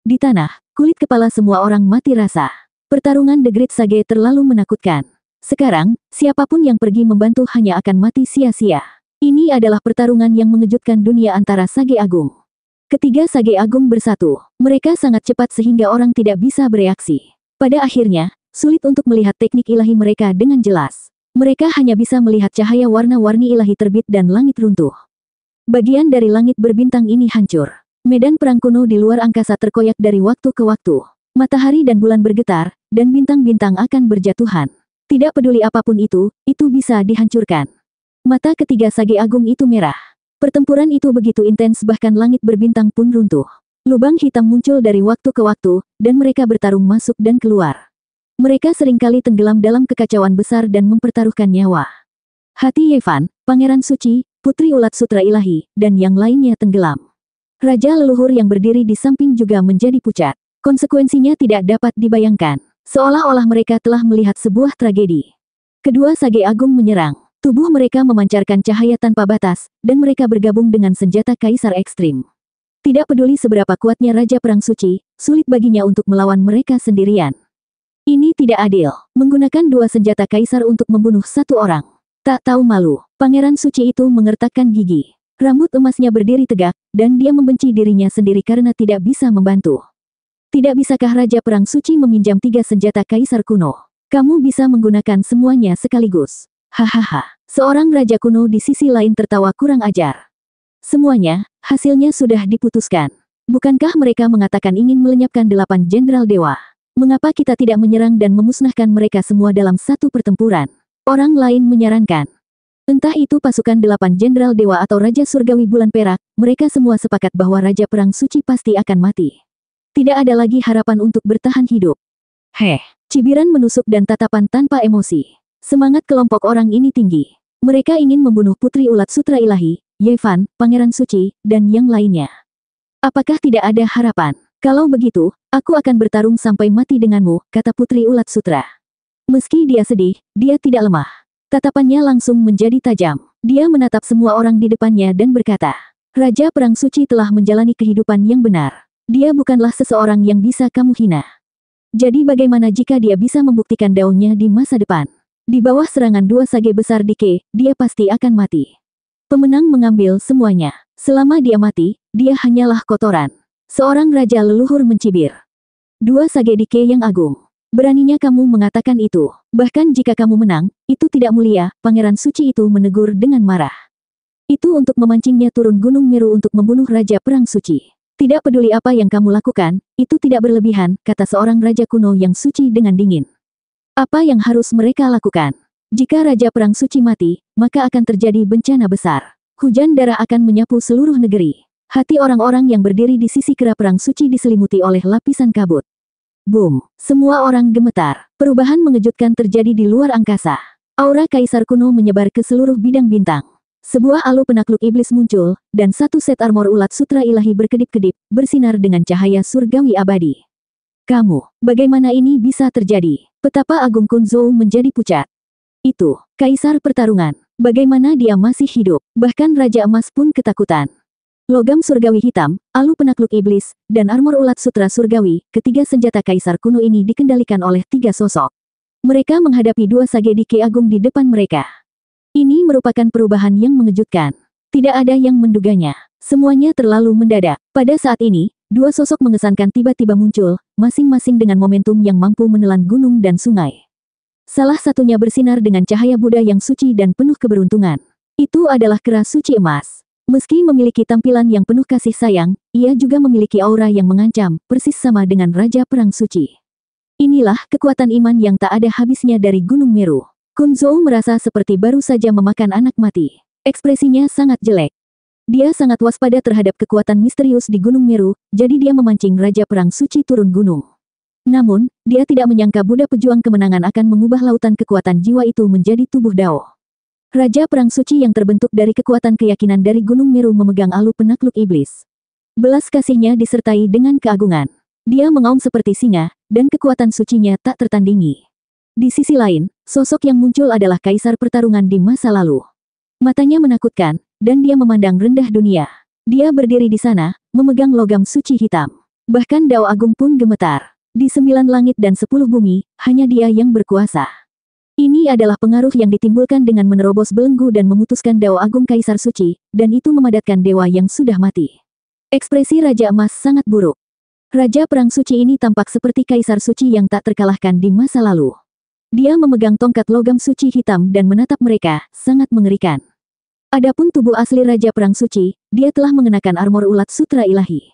Di tanah, kulit kepala semua orang mati rasa. Pertarungan The Great Sage terlalu menakutkan. Sekarang, siapapun yang pergi membantu hanya akan mati sia-sia. Ini adalah pertarungan yang mengejutkan dunia antara Sage Agung. Ketiga Sage Agung bersatu, mereka sangat cepat sehingga orang tidak bisa bereaksi. Pada akhirnya, sulit untuk melihat teknik ilahi mereka dengan jelas. Mereka hanya bisa melihat cahaya warna-warni ilahi terbit dan langit runtuh. Bagian dari langit berbintang ini hancur. Medan perang kuno di luar angkasa terkoyak dari waktu ke waktu. Matahari dan bulan bergetar, dan bintang-bintang akan berjatuhan. Tidak peduli apapun itu, itu bisa dihancurkan. Mata ketiga Sage Agung itu merah. Pertempuran itu begitu intens bahkan langit berbintang pun runtuh. Lubang hitam muncul dari waktu ke waktu, dan mereka bertarung masuk dan keluar. Mereka seringkali tenggelam dalam kekacauan besar dan mempertaruhkan nyawa. Hati Yevan, Pangeran Suci, Putri Ulat Sutra Ilahi, dan yang lainnya tenggelam. Raja leluhur yang berdiri di samping juga menjadi pucat. Konsekuensinya tidak dapat dibayangkan. Seolah-olah mereka telah melihat sebuah tragedi. Kedua Sage Agung menyerang. Tubuh mereka memancarkan cahaya tanpa batas, dan mereka bergabung dengan senjata kaisar ekstrim. Tidak peduli seberapa kuatnya Raja Perang Suci, sulit baginya untuk melawan mereka sendirian. Ini tidak adil. Menggunakan dua senjata kaisar untuk membunuh satu orang. Tak tahu malu, pangeran suci itu mengertakkan gigi. Rambut emasnya berdiri tegak, dan dia membenci dirinya sendiri karena tidak bisa membantu. Tidak bisakah Raja Perang Suci meminjam tiga senjata kaisar kuno? Kamu bisa menggunakan semuanya sekaligus. Hahaha, seorang Raja kuno di sisi lain tertawa kurang ajar. Semuanya, hasilnya sudah diputuskan. Bukankah mereka mengatakan ingin melenyapkan delapan jenderal dewa? Mengapa kita tidak menyerang dan memusnahkan mereka semua dalam satu pertempuran? Orang lain menyarankan. Entah itu pasukan delapan jenderal dewa atau Raja Surgawi Bulan Perak, mereka semua sepakat bahwa Raja Perang Suci pasti akan mati. Tidak ada lagi harapan untuk bertahan hidup. Heh, cibiran menusuk dan tatapan tanpa emosi. Semangat kelompok orang ini tinggi. Mereka ingin membunuh Putri Ulat Sutra Ilahi, Yevan, Pangeran Suci, dan yang lainnya. Apakah tidak ada harapan? Kalau begitu, aku akan bertarung sampai mati denganmu, kata Putri Ulat Sutra. Meski dia sedih, dia tidak lemah. Tatapannya langsung menjadi tajam. Dia menatap semua orang di depannya dan berkata, Raja Perang Suci telah menjalani kehidupan yang benar. Dia bukanlah seseorang yang bisa kamu hina. Jadi bagaimana jika dia bisa membuktikan daunnya di masa depan? Di bawah serangan dua sage besar Dike, dia pasti akan mati. Pemenang mengambil semuanya. Selama dia mati, dia hanyalah kotoran. Seorang raja leluhur mencibir. Dua sage dike yang agung. Beraninya kamu mengatakan itu. Bahkan jika kamu menang, itu tidak mulia, pangeran suci itu menegur dengan marah. Itu untuk memancingnya turun gunung miru untuk membunuh raja perang suci. Tidak peduli apa yang kamu lakukan, itu tidak berlebihan, kata seorang raja kuno yang suci dengan dingin. Apa yang harus mereka lakukan? Jika Raja Perang Suci mati, maka akan terjadi bencana besar. Hujan darah akan menyapu seluruh negeri. Hati orang-orang yang berdiri di sisi kera perang suci diselimuti oleh lapisan kabut. Boom! Semua orang gemetar. Perubahan mengejutkan terjadi di luar angkasa. Aura kaisar kuno menyebar ke seluruh bidang bintang. Sebuah alu penakluk iblis muncul, dan satu set armor ulat sutra ilahi berkedip-kedip, bersinar dengan cahaya surgawi abadi. Kamu, bagaimana ini bisa terjadi? Petapa Agung Kunzou menjadi pucat. Itu, kaisar pertarungan. Bagaimana dia masih hidup? Bahkan Raja Emas pun ketakutan. Logam surgawi hitam, alu penakluk iblis, dan armor ulat sutra surgawi, ketiga senjata kaisar kuno ini dikendalikan oleh tiga sosok. Mereka menghadapi dua Ki Agung di depan mereka. Ini merupakan perubahan yang mengejutkan. Tidak ada yang menduganya. Semuanya terlalu mendadak. Pada saat ini, dua sosok mengesankan tiba-tiba muncul, masing-masing dengan momentum yang mampu menelan gunung dan sungai. Salah satunya bersinar dengan cahaya Buddha yang suci dan penuh keberuntungan. Itu adalah kera suci emas. Meski memiliki tampilan yang penuh kasih sayang, ia juga memiliki aura yang mengancam, persis sama dengan Raja Perang Suci. Inilah kekuatan iman yang tak ada habisnya dari Gunung Meru. Kunzou merasa seperti baru saja memakan anak mati. Ekspresinya sangat jelek. Dia sangat waspada terhadap kekuatan misterius di Gunung Meru, jadi dia memancing Raja Perang Suci turun gunung. Namun, dia tidak menyangka Buddha Pejuang Kemenangan akan mengubah lautan kekuatan jiwa itu menjadi tubuh Dao. Raja Perang Suci yang terbentuk dari kekuatan keyakinan dari Gunung Meru memegang alu penakluk iblis. Belas kasihnya disertai dengan keagungan. Dia mengaum seperti singa, dan kekuatan sucinya tak tertandingi. Di sisi lain, sosok yang muncul adalah kaisar pertarungan di masa lalu. Matanya menakutkan, dan dia memandang rendah dunia. Dia berdiri di sana, memegang logam suci hitam. Bahkan Dao Agung pun gemetar. Di sembilan langit dan sepuluh bumi, hanya dia yang berkuasa. Ini adalah pengaruh yang ditimbulkan dengan menerobos belenggu dan memutuskan Dao Agung Kaisar Suci, dan itu memadatkan dewa yang sudah mati. Ekspresi Raja Emas sangat buruk. Raja Perang Suci ini tampak seperti Kaisar Suci yang tak terkalahkan di masa lalu. Dia memegang tongkat logam suci hitam dan menatap mereka, sangat mengerikan. Adapun tubuh asli Raja Perang Suci, dia telah mengenakan armor ulat sutra ilahi.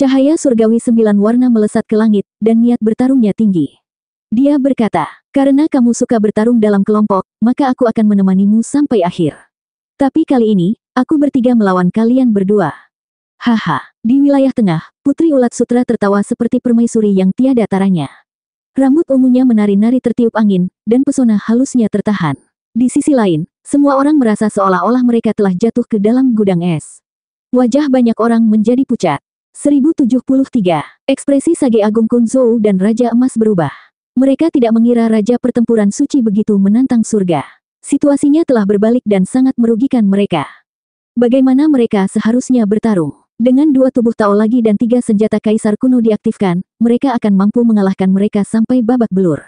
Cahaya surgawi sembilan warna melesat ke langit, dan niat bertarungnya tinggi. Dia berkata, karena kamu suka bertarung dalam kelompok, maka aku akan menemanimu sampai akhir. Tapi kali ini, aku bertiga melawan kalian berdua. Haha, di wilayah tengah, Putri Ulat Sutra tertawa seperti permaisuri yang tiada taranya. Rambut ungunya menari-nari tertiup angin, dan pesona halusnya tertahan. Di sisi lain, semua orang merasa seolah-olah mereka telah jatuh ke dalam gudang es. Wajah banyak orang menjadi pucat. 1073. Ekspresi Sage Agung Kunzou dan Raja Emas berubah. Mereka tidak mengira Raja Pertempuran Suci begitu menantang surga. Situasinya telah berbalik dan sangat merugikan mereka. Bagaimana mereka seharusnya bertarung? Dengan dua tubuh Tao lagi dan tiga senjata Kaisar kuno diaktifkan, mereka akan mampu mengalahkan mereka sampai babak belur.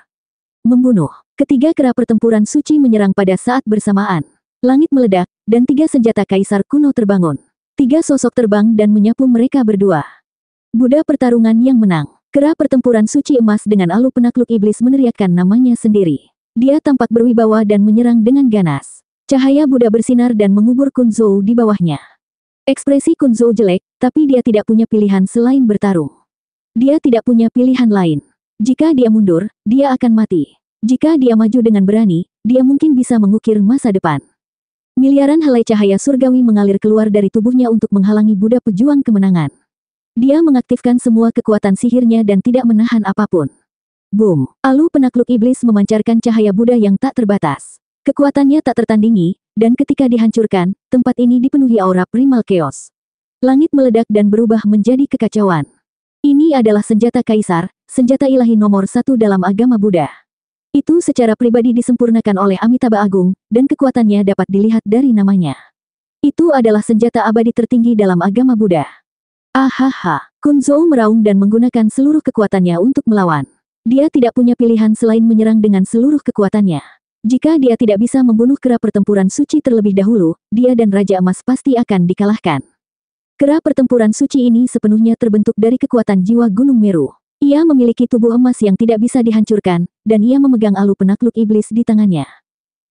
Membunuh. Ketiga kera pertempuran suci menyerang pada saat bersamaan. Langit meledak, dan tiga senjata Kaisar kuno terbangun. Tiga sosok terbang dan menyapu mereka berdua. Buddha pertarungan yang menang. Kera pertempuran suci emas dengan alu penakluk iblis meneriakkan namanya sendiri. Dia tampak berwibawa dan menyerang dengan ganas. Cahaya Buddha bersinar dan mengubur Kunzou di bawahnya. Ekspresi Kunzou jelek, tapi dia tidak punya pilihan selain bertarung. Dia tidak punya pilihan lain. Jika dia mundur, dia akan mati. Jika dia maju dengan berani, dia mungkin bisa mengukir masa depan. Miliaran helai cahaya surgawi mengalir keluar dari tubuhnya untuk menghalangi Buddha pejuang kemenangan. Dia mengaktifkan semua kekuatan sihirnya dan tidak menahan apapun. Boom! Alu penakluk iblis memancarkan cahaya Buddha yang tak terbatas. Kekuatannya tak tertandingi, dan ketika dihancurkan, tempat ini dipenuhi aura primal chaos. Langit meledak dan berubah menjadi kekacauan. Ini adalah senjata kaisar, senjata ilahi nomor satu dalam agama Buddha. Itu secara pribadi disempurnakan oleh Amitabha Agung, dan kekuatannya dapat dilihat dari namanya. Itu adalah senjata abadi tertinggi dalam agama Buddha. Ahaha, Kunzo meraung dan menggunakan seluruh kekuatannya untuk melawan. Dia tidak punya pilihan selain menyerang dengan seluruh kekuatannya. Jika dia tidak bisa membunuh kera pertempuran suci terlebih dahulu, dia dan Raja Emas pasti akan dikalahkan. Kera pertempuran suci ini sepenuhnya terbentuk dari kekuatan jiwa Gunung Meru. Ia memiliki tubuh emas yang tidak bisa dihancurkan, dan ia memegang alu penakluk iblis di tangannya.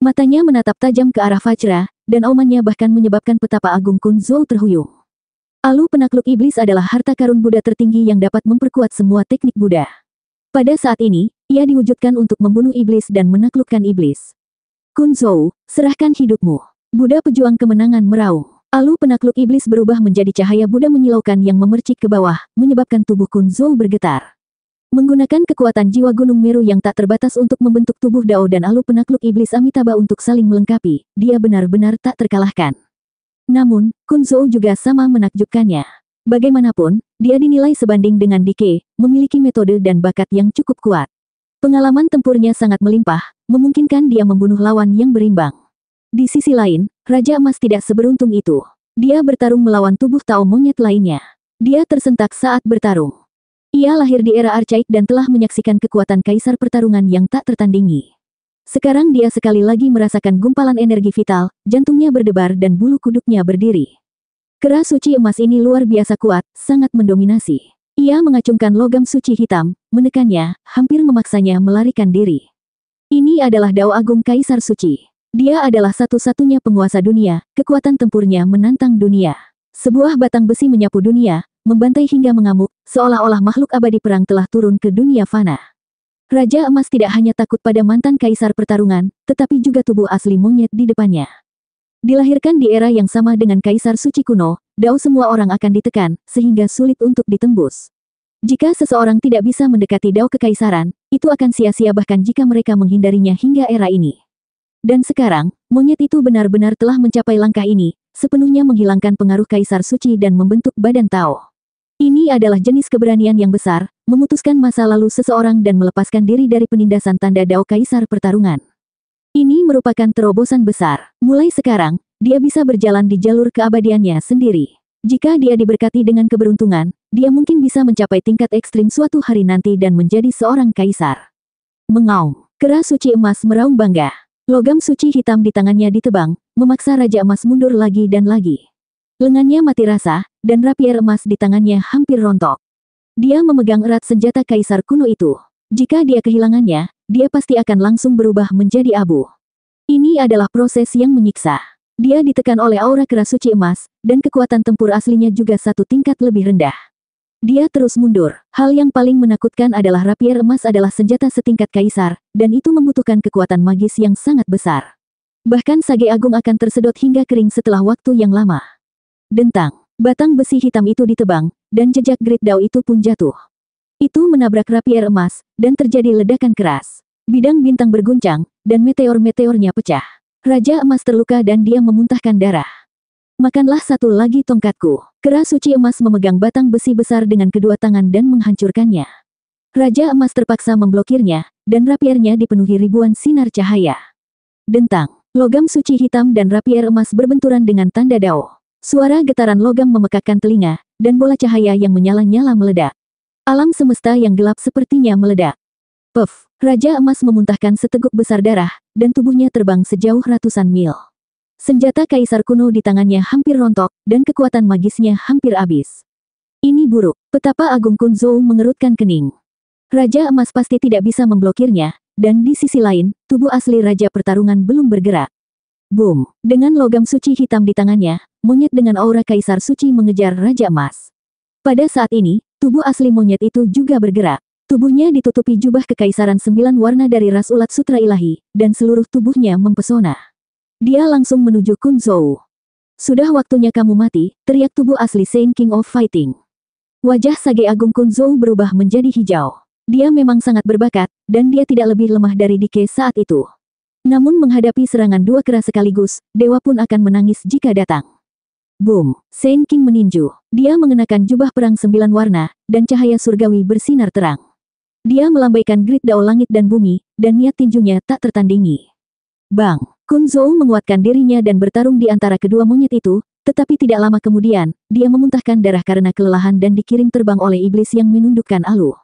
Matanya menatap tajam ke arah Fajra, dan omannya bahkan menyebabkan petapa agung Kunzo terhuyung. Alu penakluk iblis adalah harta karun Buddha tertinggi yang dapat memperkuat semua teknik Buddha. Pada saat ini, ia diwujudkan untuk membunuh iblis dan menaklukkan iblis. Kunzou, serahkan hidupmu. Buddha pejuang kemenangan meraung. Alu penakluk iblis berubah menjadi cahaya Buddha menyilaukan yang memercik ke bawah, menyebabkan tubuh Kunzou bergetar. Menggunakan kekuatan jiwa Gunung Meru yang tak terbatas untuk membentuk tubuh Dao dan Alu penakluk iblis Amitabha untuk saling melengkapi, dia benar-benar tak terkalahkan. Namun, Kunzo juga sama menakjubkannya. Bagaimanapun, dia dinilai sebanding dengan Dike, memiliki metode dan bakat yang cukup kuat. Pengalaman tempurnya sangat melimpah, memungkinkan dia membunuh lawan yang berimbang. Di sisi lain, Raja Emas tidak seberuntung itu. Dia bertarung melawan tubuh Tao monyet lainnya. Dia tersentak saat bertarung. Ia lahir di era arcaik dan telah menyaksikan kekuatan kaisar pertarungan yang tak tertandingi. Sekarang dia sekali lagi merasakan gumpalan energi vital, jantungnya berdebar dan bulu kuduknya berdiri. Kera suci emas ini luar biasa kuat, sangat mendominasi. Ia mengacungkan logam suci hitam, menekannya, hampir memaksanya melarikan diri. Ini adalah Dao Agung Kaisar Suci. Dia adalah satu-satunya penguasa dunia, kekuatan tempurnya menantang dunia. Sebuah batang besi menyapu dunia, membantai hingga mengamuk, seolah-olah makhluk abadi perang telah turun ke dunia fana. Raja Emas tidak hanya takut pada mantan kaisar pertarungan, tetapi juga tubuh asli monyet di depannya. Dilahirkan di era yang sama dengan kaisar suci kuno, dao semua orang akan ditekan, sehingga sulit untuk ditembus. Jika seseorang tidak bisa mendekati dao kekaisaran, itu akan sia-sia bahkan jika mereka menghindarinya hingga era ini. Dan sekarang, monyet itu benar-benar telah mencapai langkah ini, sepenuhnya menghilangkan pengaruh kaisar suci dan membentuk badan Tao. Ini adalah jenis keberanian yang besar, memutuskan masa lalu seseorang dan melepaskan diri dari penindasan tanda dao kaisar pertarungan. Ini merupakan terobosan besar. Mulai sekarang, dia bisa berjalan di jalur keabadiannya sendiri. Jika dia diberkati dengan keberuntungan, dia mungkin bisa mencapai tingkat ekstrim suatu hari nanti dan menjadi seorang kaisar. Mengaum, kera suci emas meraung bangga. Logam suci hitam di tangannya ditebang, memaksa Raja Emas mundur lagi dan lagi. Lengannya mati rasa, dan rapier emas di tangannya hampir rontok. Dia memegang erat senjata kaisar kuno itu. Jika dia kehilangannya, dia pasti akan langsung berubah menjadi abu. Ini adalah proses yang menyiksa. Dia ditekan oleh aura keras suci emas, dan kekuatan tempur aslinya juga satu tingkat lebih rendah. Dia terus mundur. Hal yang paling menakutkan adalah rapier emas adalah senjata setingkat kaisar, dan itu membutuhkan kekuatan magis yang sangat besar. Bahkan Sage Agung akan tersedot hingga kering setelah waktu yang lama. Dentang. Batang besi hitam itu ditebang, dan jejak Great Dao itu pun jatuh. Itu menabrak rapier emas, dan terjadi ledakan keras. Bidang bintang berguncang, dan meteor-meteornya pecah. Raja emas terluka dan dia memuntahkan darah. Makanlah satu lagi tongkatku. Kera suci emas memegang batang besi besar dengan kedua tangan dan menghancurkannya. Raja emas terpaksa memblokirnya, dan rapiernya dipenuhi ribuan sinar cahaya. Dentang, logam suci hitam dan rapier emas berbenturan dengan tanda dao. Suara getaran logam memekakkan telinga, dan bola cahaya yang menyala-nyala meledak. Alam semesta yang gelap sepertinya meledak. Puff, Raja Emas memuntahkan seteguk besar darah, dan tubuhnya terbang sejauh ratusan mil. Senjata kaisar kuno di tangannya hampir rontok, dan kekuatan magisnya hampir habis. Ini buruk, betapa Agung Kunzou mengerutkan kening. Raja Emas pasti tidak bisa memblokirnya, dan di sisi lain, tubuh asli Raja Pertarungan belum bergerak. Boom! Dengan logam suci hitam di tangannya, monyet dengan aura kaisar suci mengejar Raja Emas. Pada saat ini, tubuh asli monyet itu juga bergerak. Tubuhnya ditutupi jubah kekaisaran sembilan warna dari ras ulat sutra ilahi, dan seluruh tubuhnya mempesona. Dia langsung menuju Kunzou. Sudah waktunya kamu mati, teriak tubuh asli Saint King of Fighting. Wajah Sage Agung Kunzou berubah menjadi hijau. Dia memang sangat berbakat, dan dia tidak lebih lemah dari Dike saat itu. Namun menghadapi serangan dua kera sekaligus, dewa pun akan menangis jika datang. Boom! Saint King meninju. Dia mengenakan jubah perang sembilan warna, dan cahaya surgawi bersinar terang. Dia melambaikan grid dao langit dan bumi, dan niat tinjunya tak tertandingi. Bang! Kun Zou menguatkan dirinya dan bertarung di antara kedua monyet itu, tetapi tidak lama kemudian, dia memuntahkan darah karena kelelahan dan dikirim terbang oleh iblis yang menundukkan Alu.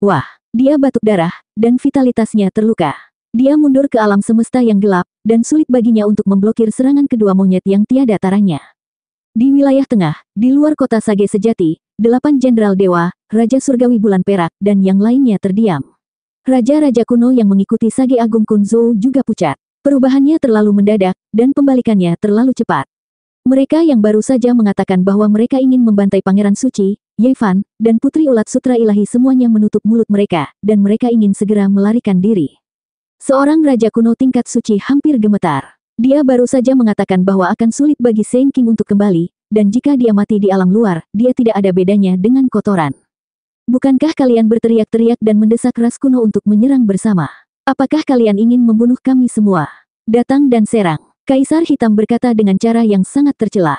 Wah, dia batuk darah, dan vitalitasnya terluka. Dia mundur ke alam semesta yang gelap, dan sulit baginya untuk memblokir serangan kedua monyet yang tiada taranya. Di wilayah tengah, di luar kota Sage sejati, delapan jenderal dewa, Raja Surgawi Bulan Perak, dan yang lainnya terdiam. Raja-raja kuno yang mengikuti Sage Agung Kunzou juga pucat. Perubahannya terlalu mendadak, dan pembalikannya terlalu cepat. Mereka yang baru saja mengatakan bahwa mereka ingin membantai Pangeran Suci, Yevan, dan Putri Ulat Sutra Ilahi semuanya menutup mulut mereka, dan mereka ingin segera melarikan diri. Seorang raja kuno tingkat suci hampir gemetar. Dia baru saja mengatakan bahwa akan sulit bagi Saint King untuk kembali, dan jika dia mati di alam luar, dia tidak ada bedanya dengan kotoran. Bukankah kalian berteriak-teriak dan mendesak ras kuno untuk menyerang bersama? Apakah kalian ingin membunuh kami semua? Datang dan serang. Kaisar Hitam berkata dengan cara yang sangat tercela.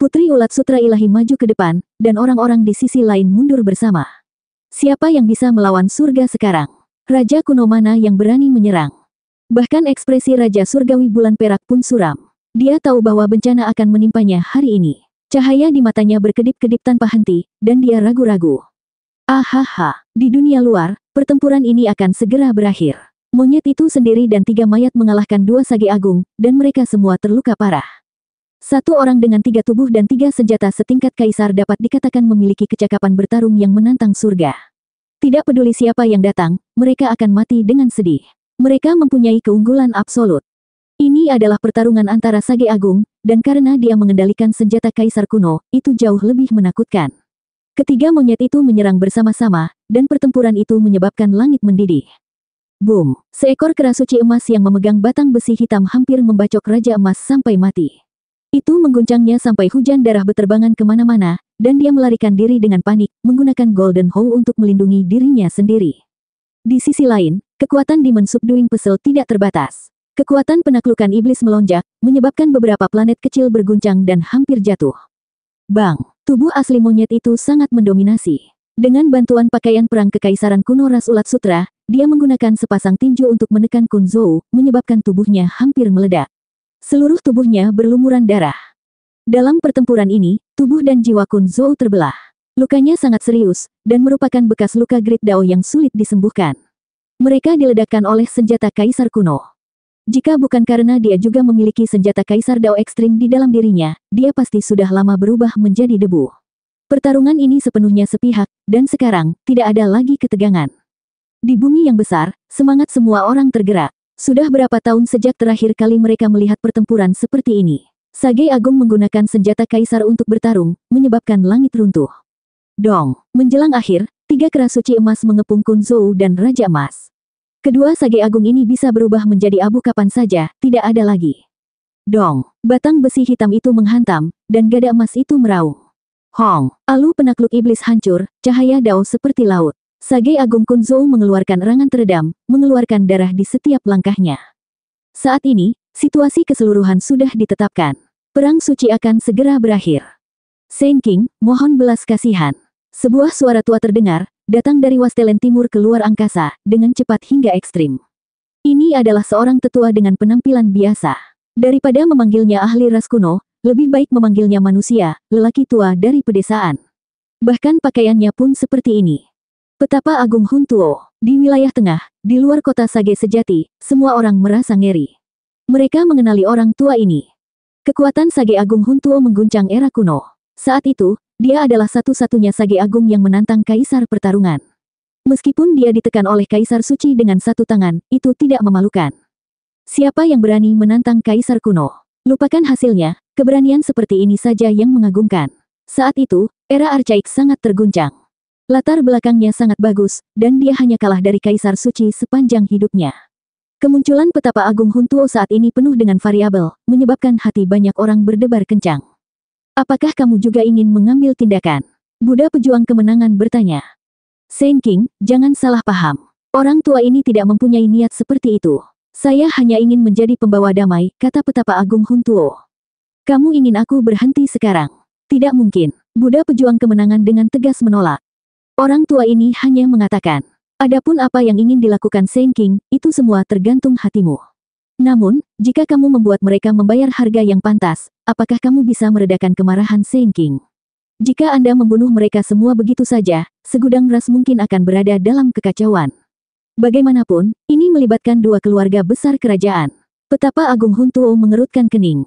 Putri ulat sutra ilahi maju ke depan, dan orang-orang di sisi lain mundur bersama. Siapa yang bisa melawan surga sekarang? Raja kuno mana yang berani menyerang? Bahkan ekspresi Raja Surgawi Bulan Perak pun suram. Dia tahu bahwa bencana akan menimpanya hari ini. Cahaya di matanya berkedip-kedip tanpa henti, dan dia ragu-ragu. Ahaha, di dunia luar, pertempuran ini akan segera berakhir. Monyet itu sendiri dan tiga mayat mengalahkan dua sage agung, dan mereka semua terluka parah. Satu orang dengan tiga tubuh dan tiga senjata setingkat kaisar dapat dikatakan memiliki kecakapan bertarung yang menantang surga. Tidak peduli siapa yang datang, mereka akan mati dengan sedih. Mereka mempunyai keunggulan absolut. Ini adalah pertarungan antara Sage Agung, dan karena dia mengendalikan senjata Kaisar kuno, itu jauh lebih menakutkan. Ketiga monyet itu menyerang bersama-sama, dan pertempuran itu menyebabkan langit mendidih. Boom! Seekor suci emas yang memegang batang besi hitam hampir membacok Raja Emas sampai mati. Itu mengguncangnya sampai hujan darah beterbangan kemana-mana, dan dia melarikan diri dengan panik, menggunakan Golden Hole untuk melindungi dirinya sendiri. Di sisi lain, kekuatan di Subduing pesel tidak terbatas. Kekuatan penaklukan iblis melonjak, menyebabkan beberapa planet kecil berguncang dan hampir jatuh. Bang, tubuh asli monyet itu sangat mendominasi. Dengan bantuan pakaian perang kekaisaran kuno ras ulat sutra, dia menggunakan sepasang tinju untuk menekan Kun Zou, menyebabkan tubuhnya hampir meledak. Seluruh tubuhnya berlumuran darah. Dalam pertempuran ini, tubuh dan jiwa Kun Zou terbelah. Lukanya sangat serius, dan merupakan bekas luka Great Dao yang sulit disembuhkan. Mereka diledakkan oleh senjata kaisar kuno. Jika bukan karena dia juga memiliki senjata kaisar Dao ekstrim di dalam dirinya, dia pasti sudah lama berubah menjadi debu. Pertarungan ini sepenuhnya sepihak, dan sekarang, tidak ada lagi ketegangan. Di bumi yang besar, semangat semua orang tergerak. Sudah berapa tahun sejak terakhir kali mereka melihat pertempuran seperti ini. Sage Agung menggunakan senjata kaisar untuk bertarung, menyebabkan langit runtuh. Dong, menjelang akhir, tiga kerasuci emas mengepung Kunzou dan Raja Emas. Kedua sage agung ini bisa berubah menjadi abu kapan saja, tidak ada lagi. Dong, batang besi hitam itu menghantam, dan gada emas itu meraung. Hong, alu penakluk iblis hancur, cahaya dao seperti laut. Sage Agung Kunzou mengeluarkan rangan teredam, mengeluarkan darah di setiap langkahnya. Saat ini, situasi keseluruhan sudah ditetapkan. Perang suci akan segera berakhir. Seng King, mohon belas kasihan. Sebuah suara tua terdengar, datang dari Wastelen Timur ke luar angkasa, dengan cepat hingga ekstrim. Ini adalah seorang tetua dengan penampilan biasa. Daripada memanggilnya ahli ras kuno, lebih baik memanggilnya manusia, lelaki tua dari pedesaan. Bahkan pakaiannya pun seperti ini. Petapa Agung Huntuo, di wilayah tengah, di luar kota Sage sejati, semua orang merasa ngeri. Mereka mengenali orang tua ini. Kekuatan Sage Agung Huntuo mengguncang era kuno. Saat itu, dia adalah satu-satunya sage agung yang menantang kaisar pertarungan. Meskipun dia ditekan oleh kaisar suci dengan satu tangan, itu tidak memalukan. Siapa yang berani menantang kaisar kuno? Lupakan hasilnya, keberanian seperti ini saja yang mengagumkan. Saat itu, era arcaik sangat terguncang. Latar belakangnya sangat bagus, dan dia hanya kalah dari kaisar suci sepanjang hidupnya. Kemunculan petapa Agung Huntuo saat ini penuh dengan variabel, menyebabkan hati banyak orang berdebar kencang. Apakah kamu juga ingin mengambil tindakan? Buddha pejuang kemenangan bertanya. Sen King, jangan salah paham. Orang tua ini tidak mempunyai niat seperti itu. Saya hanya ingin menjadi pembawa damai, kata petapa agung Huntuo. Kamu ingin aku berhenti sekarang? Tidak mungkin. Buddha pejuang kemenangan dengan tegas menolak. Orang tua ini hanya mengatakan, adapun apa yang ingin dilakukan Sen King, itu semua tergantung hatimu. Namun, jika kamu membuat mereka membayar harga yang pantas, apakah kamu bisa meredakan kemarahan Seng King? Jika Anda membunuh mereka semua begitu saja, segudang ras mungkin akan berada dalam kekacauan. Bagaimanapun, ini melibatkan dua keluarga besar kerajaan. Petapa Agung Huntuo mengerutkan kening.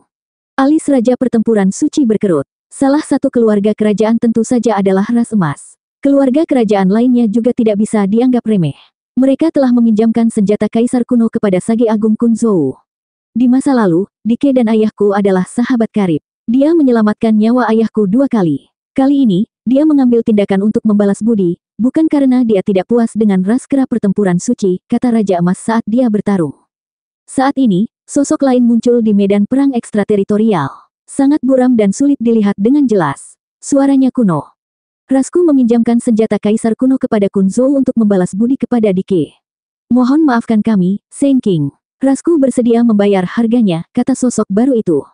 Alis Raja Pertempuran Suci berkerut. Salah satu keluarga kerajaan tentu saja adalah ras emas. Keluarga kerajaan lainnya juga tidak bisa dianggap remeh. Mereka telah meminjamkan senjata kaisar kuno kepada Sage Agung Kunzou. Di masa lalu, Dike dan ayahku adalah sahabat karib. Dia menyelamatkan nyawa ayahku dua kali. Kali ini, dia mengambil tindakan untuk membalas budi, bukan karena dia tidak puas dengan ras kera pertempuran suci, kata Raja Emas saat dia bertarung. Saat ini, sosok lain muncul di medan perang ekstrateritorial. Sangat buram dan sulit dilihat dengan jelas. Suaranya kuno, Rasku meminjamkan senjata kaisar kuno kepada Kunzo untuk membalas budi kepada Dike. Mohon maafkan kami, Saint King. Rasku bersedia membayar harganya, kata sosok baru itu.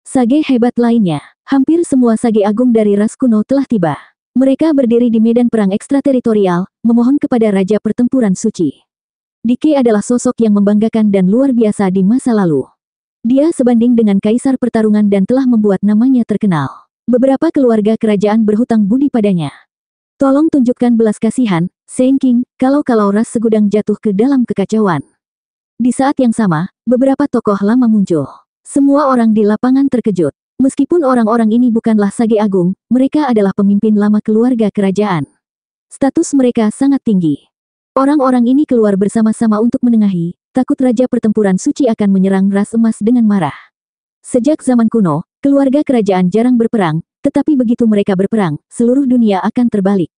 Sage hebat lainnya, hampir semua sage agung dari ras kuno telah tiba. Mereka berdiri di medan perang ekstrateritorial, memohon kepada Raja Pertempuran Suci. Dike adalah sosok yang membanggakan dan luar biasa di masa lalu. Dia sebanding dengan kaisar pertarungan dan telah membuat namanya terkenal. Beberapa keluarga kerajaan berhutang budi padanya. Tolong tunjukkan belas kasihan, Sen King, kalau-kalau ras segudang jatuh ke dalam kekacauan. Di saat yang sama, beberapa tokoh lama muncul. Semua orang di lapangan terkejut. Meskipun orang-orang ini bukanlah Sage Agung, mereka adalah pemimpin lama keluarga kerajaan. Status mereka sangat tinggi. Orang-orang ini keluar bersama-sama untuk menengahi, takut Raja Pertempuran Suci akan menyerang ras emas dengan marah. Sejak zaman kuno, Keluarga kerajaan jarang berperang, tetapi begitu mereka berperang, seluruh dunia akan terbalik.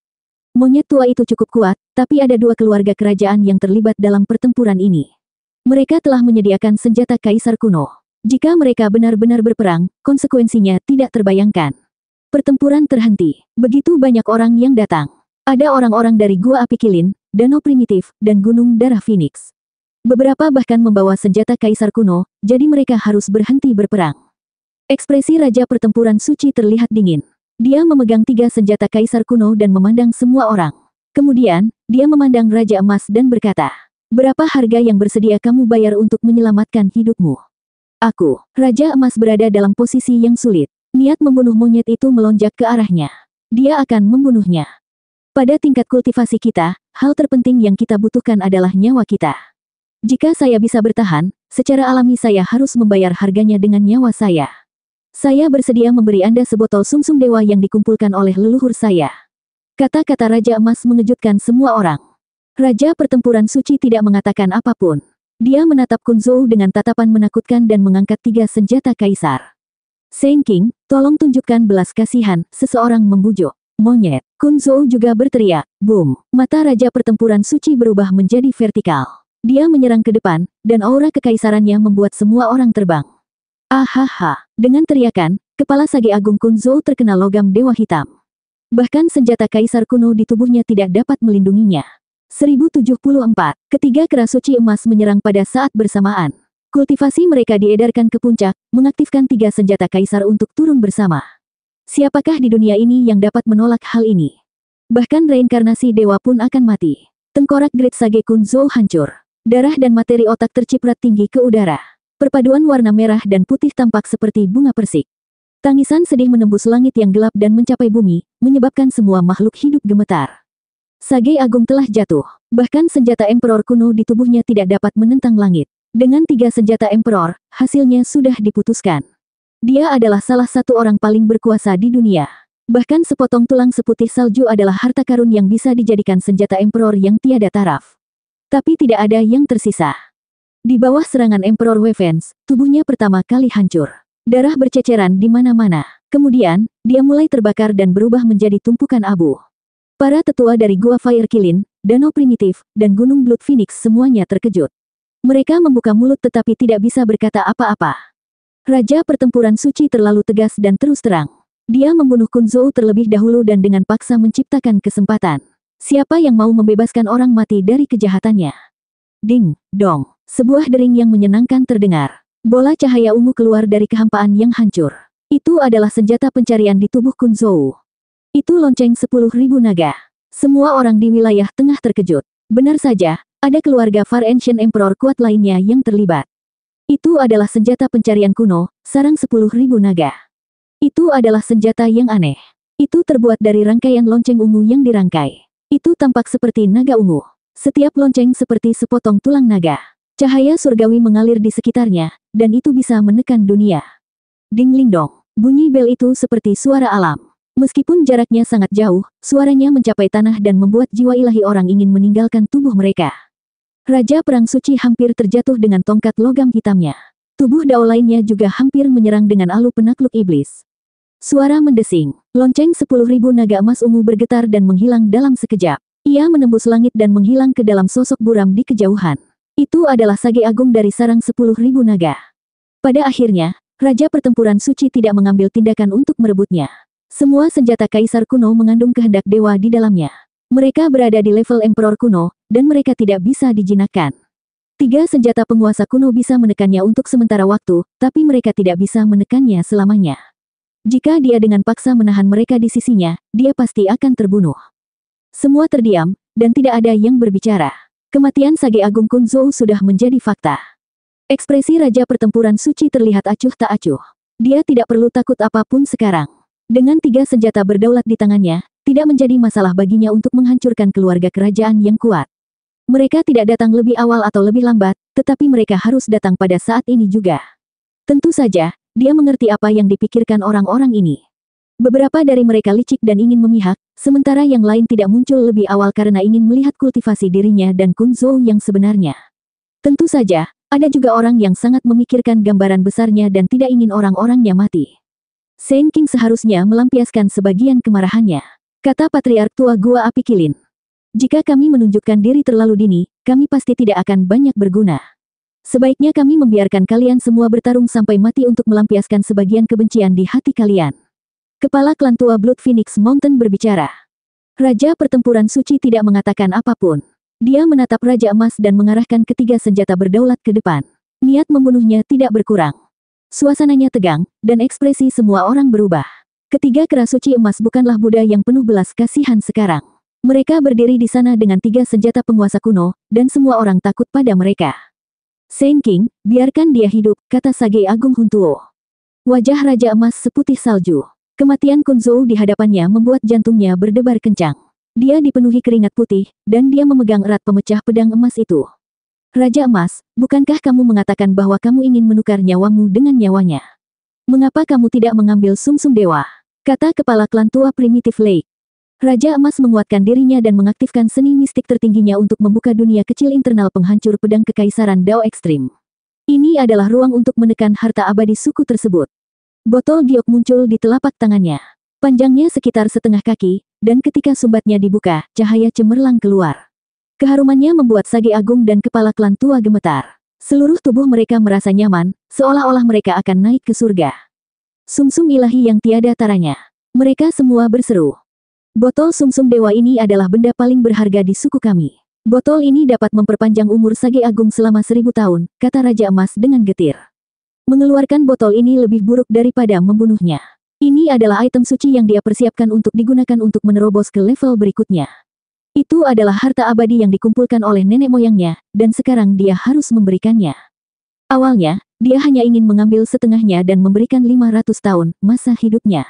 Monyet tua itu cukup kuat, tapi ada dua keluarga kerajaan yang terlibat dalam pertempuran ini. Mereka telah menyediakan senjata kaisar kuno. Jika mereka benar-benar berperang, konsekuensinya tidak terbayangkan. Pertempuran terhenti. Begitu banyak orang yang datang. Ada orang-orang dari Gua Api Kilin, Danau Primitif, dan Gunung Darah Phoenix. Beberapa bahkan membawa senjata kaisar kuno, jadi mereka harus berhenti berperang. Ekspresi Raja Pertempuran Suci terlihat dingin. Dia memegang tiga senjata kaisar kuno dan memandang semua orang. Kemudian, dia memandang Raja Emas dan berkata, Berapa harga yang bersedia kamu bayar untuk menyelamatkan hidupmu? Aku, Raja Emas berada dalam posisi yang sulit. Niat membunuh monyet itu melonjak ke arahnya. Dia akan membunuhnya. Pada tingkat kultivasi kita, hal terpenting yang kita butuhkan adalah nyawa kita. Jika saya bisa bertahan, secara alami saya harus membayar harganya dengan nyawa saya. Saya bersedia memberi Anda sebotol sumsum dewa yang dikumpulkan oleh leluhur saya. Kata-kata Raja Emas mengejutkan semua orang. Raja pertempuran suci tidak mengatakan apapun. Dia menatap Kunzou dengan tatapan menakutkan dan mengangkat tiga senjata kaisar. Saint King, tolong tunjukkan belas kasihan, seseorang membujuk. Monyet. Kunzou juga berteriak, boom. Mata Raja Pertempuran Suci berubah menjadi vertikal. Dia menyerang ke depan, dan aura kekaisarannya membuat semua orang terbang. Ahaha, dengan teriakan, kepala Sage Agung Kunzo terkena logam Dewa Hitam. Bahkan senjata Kaisar kuno di tubuhnya tidak dapat melindunginya. 1074, ketiga suci emas menyerang pada saat bersamaan. Kultivasi mereka diedarkan ke puncak, mengaktifkan tiga senjata Kaisar untuk turun bersama. Siapakah di dunia ini yang dapat menolak hal ini? Bahkan reinkarnasi dewa pun akan mati. Tengkorak Great Sage Kunzo hancur. Darah dan materi otak terciprat tinggi ke udara. Perpaduan warna merah dan putih tampak seperti bunga persik. Tangisan sedih menembus langit yang gelap dan mencapai bumi, menyebabkan semua makhluk hidup gemetar. Sage Agung telah jatuh. Bahkan senjata Emperor kuno di tubuhnya tidak dapat menentang langit. Dengan tiga senjata Emperor, hasilnya sudah diputuskan. Dia adalah salah satu orang paling berkuasa di dunia. Bahkan sepotong tulang seputih salju adalah harta karun yang bisa dijadikan senjata Emperor yang tiada taraf. Tapi tidak ada yang tersisa. Di bawah serangan Emperor Wevens, tubuhnya pertama kali hancur. Darah berceceran di mana-mana. Kemudian, dia mulai terbakar dan berubah menjadi tumpukan abu. Para tetua dari Gua Fire Kilin, Danau Primitif, dan Gunung Blood Phoenix semuanya terkejut. Mereka membuka mulut tetapi tidak bisa berkata apa-apa. Raja pertempuran suci terlalu tegas dan terus terang. Dia membunuh Kunzou terlebih dahulu dan dengan paksa menciptakan kesempatan. Siapa yang mau membebaskan orang mati dari kejahatannya? Ding, dong. Sebuah dering yang menyenangkan terdengar. Bola cahaya ungu keluar dari kehampaan yang hancur. Itu adalah senjata pencarian di tubuh Kunzou. Itu lonceng sepuluh ribu naga. Semua orang di wilayah tengah terkejut. Benar saja, ada keluarga Far Ancient Emperor kuat lainnya yang terlibat. Itu adalah senjata pencarian kuno, sarang sepuluh ribu naga. Itu adalah senjata yang aneh. Itu terbuat dari rangkaian lonceng ungu yang dirangkai. Itu tampak seperti naga ungu. Setiap lonceng seperti sepotong tulang naga. Cahaya surgawi mengalir di sekitarnya, dan itu bisa menekan dunia. Ding ling dong, bunyi bel itu seperti suara alam. Meskipun jaraknya sangat jauh, suaranya mencapai tanah dan membuat jiwa ilahi orang ingin meninggalkan tubuh mereka. Raja Perang Suci hampir terjatuh dengan tongkat logam hitamnya. Tubuh dao lainnya juga hampir menyerang dengan alu penakluk iblis. Suara mendesing, lonceng sepuluh ribu naga emas ungu bergetar dan menghilang dalam sekejap. Ia menembus langit dan menghilang ke dalam sosok buram di kejauhan. Itu adalah sage agung dari sarang sepuluh ribu naga. Pada akhirnya, Raja Pertempuran Suci tidak mengambil tindakan untuk merebutnya. Semua senjata kaisar kuno mengandung kehendak dewa di dalamnya. Mereka berada di level emperor kuno, dan mereka tidak bisa dijinakkan. Tiga senjata penguasa kuno bisa menekannya untuk sementara waktu, tapi mereka tidak bisa menekannya selamanya. Jika dia dengan paksa menahan mereka di sisinya, dia pasti akan terbunuh. Semua terdiam, dan tidak ada yang berbicara. Kematian Sage Agung Kunzou sudah menjadi fakta. Ekspresi Raja Pertempuran Suci terlihat acuh tak acuh. Dia tidak perlu takut apapun sekarang. Dengan tiga senjata berdaulat di tangannya, tidak menjadi masalah baginya untuk menghancurkan keluarga kerajaan yang kuat. Mereka tidak datang lebih awal atau lebih lambat, tetapi mereka harus datang pada saat ini juga. Tentu saja, dia mengerti apa yang dipikirkan orang-orang ini. Beberapa dari mereka licik dan ingin memihak, sementara yang lain tidak muncul lebih awal karena ingin melihat kultivasi dirinya dan Kunzo yang sebenarnya. Tentu saja, ada juga orang yang sangat memikirkan gambaran besarnya dan tidak ingin orang-orangnya mati. Saint King seharusnya melampiaskan sebagian kemarahannya. Kata Patriark Tua Gua Api Kilin. Jika kami menunjukkan diri terlalu dini, kami pasti tidak akan banyak berguna. Sebaiknya kami membiarkan kalian semua bertarung sampai mati untuk melampiaskan sebagian kebencian di hati kalian. Kepala klan tua Blood Phoenix Mountain berbicara. Raja pertempuran suci tidak mengatakan apapun. Dia menatap Raja Emas dan mengarahkan ketiga senjata berdaulat ke depan. Niat membunuhnya tidak berkurang. Suasananya tegang, dan ekspresi semua orang berubah. Ketiga kera suci emas bukanlah Buddha yang penuh belas kasihan sekarang. Mereka berdiri di sana dengan tiga senjata penguasa kuno, dan semua orang takut pada mereka. Saint King, biarkan dia hidup, kata Sage Agung Huntuo. Wajah Raja Emas seputih salju. Kematian Kunzou di hadapannya membuat jantungnya berdebar kencang. Dia dipenuhi keringat putih, dan dia memegang erat pemecah pedang emas itu. Raja emas, bukankah kamu mengatakan bahwa kamu ingin menukar nyawamu dengan nyawanya? Mengapa kamu tidak mengambil sumsum -sum dewa? Kata kepala klan tua primitif Lake. Raja emas menguatkan dirinya dan mengaktifkan seni mistik tertingginya untuk membuka dunia kecil internal penghancur pedang kekaisaran Dao Ekstrim. Ini adalah ruang untuk menekan harta abadi suku tersebut. Botol giok muncul di telapak tangannya. Panjangnya sekitar setengah kaki, dan ketika sumbatnya dibuka, cahaya cemerlang keluar. Keharumannya membuat Sage Agung dan kepala klan tua gemetar. Seluruh tubuh mereka merasa nyaman, seolah-olah mereka akan naik ke surga. Sumsum -sum ilahi yang tiada taranya. Mereka semua berseru. Botol sumsum -sum dewa ini adalah benda paling berharga di suku kami. Botol ini dapat memperpanjang umur Sage Agung selama seribu tahun, kata Raja Emas dengan getir. Mengeluarkan botol ini lebih buruk daripada membunuhnya. Ini adalah item suci yang dia persiapkan untuk digunakan untuk menerobos ke level berikutnya. Itu adalah harta abadi yang dikumpulkan oleh nenek moyangnya, dan sekarang dia harus memberikannya. Awalnya, dia hanya ingin mengambil setengahnya dan memberikan 500 tahun, masa hidupnya.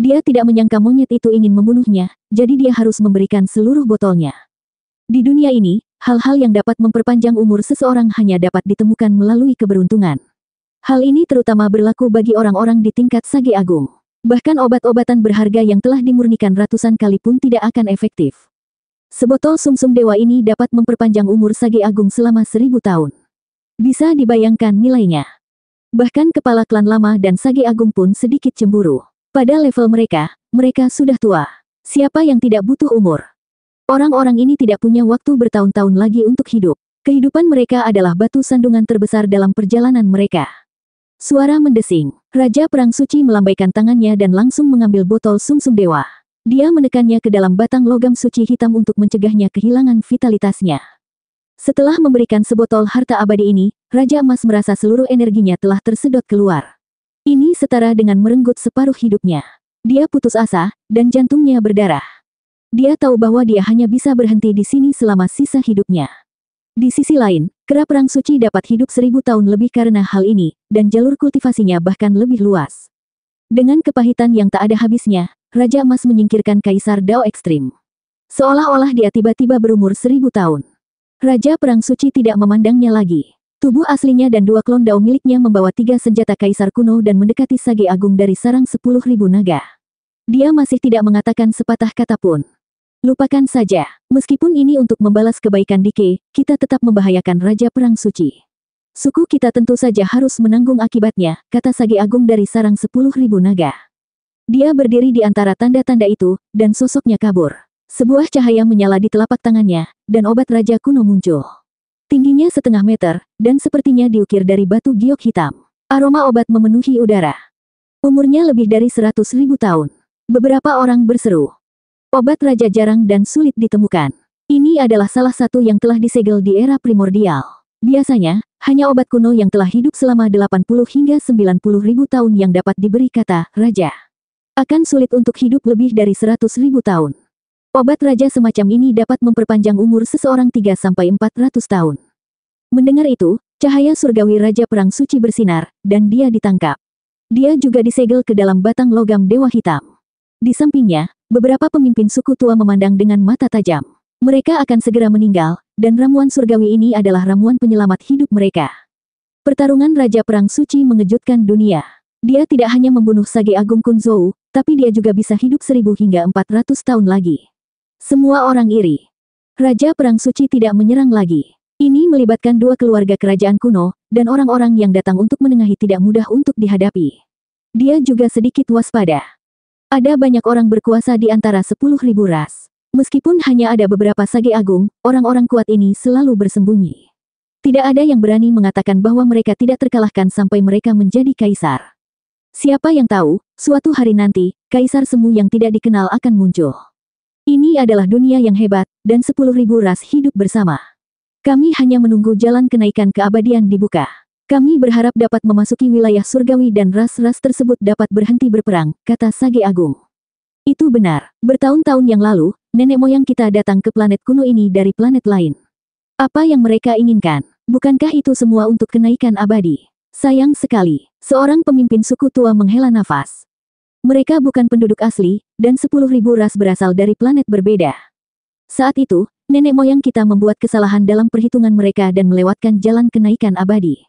Dia tidak menyangka monyet itu ingin membunuhnya, jadi dia harus memberikan seluruh botolnya. Di dunia ini, hal-hal yang dapat memperpanjang umur seseorang hanya dapat ditemukan melalui keberuntungan. Hal ini terutama berlaku bagi orang-orang di tingkat Sage Agung. Bahkan obat-obatan berharga yang telah dimurnikan ratusan kali pun tidak akan efektif. Sebotol sumsum -sum dewa ini dapat memperpanjang umur Sage Agung selama seribu tahun. Bisa dibayangkan nilainya. Bahkan kepala klan lama dan Sage Agung pun sedikit cemburu. Pada level mereka, mereka sudah tua. Siapa yang tidak butuh umur? Orang-orang ini tidak punya waktu bertahun-tahun lagi untuk hidup. Kehidupan mereka adalah batu sandungan terbesar dalam perjalanan mereka. Suara mendesing. Raja Perang Suci melambaikan tangannya dan langsung mengambil botol sumsum -sum dewa. Dia menekannya ke dalam batang logam suci hitam untuk mencegahnya kehilangan vitalitasnya. Setelah memberikan sebotol harta abadi ini, Raja Emas merasa seluruh energinya telah tersedot keluar. Ini setara dengan merenggut separuh hidupnya. Dia putus asa, dan jantungnya berdarah. Dia tahu bahwa dia hanya bisa berhenti di sini selama sisa hidupnya. Di sisi lain, kera perang suci dapat hidup seribu tahun lebih karena hal ini, dan jalur kultivasinya bahkan lebih luas. Dengan kepahitan yang tak ada habisnya, Raja Emas menyingkirkan Kaisar Dao Ekstrim. Seolah-olah dia tiba-tiba berumur seribu tahun. Raja Perang Suci tidak memandangnya lagi. Tubuh aslinya dan dua klon Dao miliknya membawa tiga senjata Kaisar kuno dan mendekati Sage Agung dari sarang sepuluh ribu naga. Dia masih tidak mengatakan sepatah kata pun. Lupakan saja, meskipun ini untuk membalas kebaikan Dike, kita tetap membahayakan Raja Perang Suci. Suku kita tentu saja harus menanggung akibatnya, kata Sage Agung dari sarang sepuluh ribu naga. Dia berdiri di antara tanda-tanda itu, dan sosoknya kabur. Sebuah cahaya menyala di telapak tangannya, dan obat Raja kuno muncul. Tingginya setengah meter, dan sepertinya diukir dari batu giok hitam. Aroma obat memenuhi udara. Umurnya lebih dari seratus ribu tahun. Beberapa orang berseru, Obat raja jarang dan sulit ditemukan. Ini adalah salah satu yang telah disegel di era primordial. Biasanya, hanya obat kuno yang telah hidup selama 80 hingga 90 ribu tahun yang dapat diberi kata raja. Akan sulit untuk hidup lebih dari 100 ribu tahun. Obat raja semacam ini dapat memperpanjang umur seseorang 3-400 tahun. Mendengar itu, cahaya surgawi Raja Perang Suci bersinar, dan dia ditangkap. Dia juga disegel ke dalam batang logam Dewa Hitam. Di sampingnya, Beberapa pemimpin suku tua memandang dengan mata tajam. Mereka akan segera meninggal, dan ramuan surgawi ini adalah ramuan penyelamat hidup mereka. Pertarungan Raja Perang Suci mengejutkan dunia. Dia tidak hanya membunuh Sage Agung Kunzou, tapi dia juga bisa hidup seribu hingga empat ratus tahun lagi. Semua orang iri. Raja Perang Suci tidak menyerang lagi. Ini melibatkan dua keluarga kerajaan kuno, dan orang-orang yang datang untuk menengahi tidak mudah untuk dihadapi. Dia juga sedikit waspada. Ada banyak orang berkuasa di antara sepuluh ribu ras. Meskipun hanya ada beberapa sage agung, orang-orang kuat ini selalu bersembunyi. Tidak ada yang berani mengatakan bahwa mereka tidak terkalahkan sampai mereka menjadi kaisar. Siapa yang tahu, suatu hari nanti, kaisar semu yang tidak dikenal akan muncul. Ini adalah dunia yang hebat, dan sepuluh ribu ras hidup bersama. Kami hanya menunggu jalan kenaikan keabadian dibuka. Kami berharap dapat memasuki wilayah surgawi dan ras-ras tersebut dapat berhenti berperang, kata Sage Agung. Itu benar, bertahun-tahun yang lalu, nenek moyang kita datang ke planet kuno ini dari planet lain. Apa yang mereka inginkan? Bukankah itu semua untuk kenaikan abadi? Sayang sekali, seorang pemimpin suku tua menghela nafas. Mereka bukan penduduk asli, dan ribu ras berasal dari planet berbeda. Saat itu, nenek moyang kita membuat kesalahan dalam perhitungan mereka dan melewatkan jalan kenaikan abadi.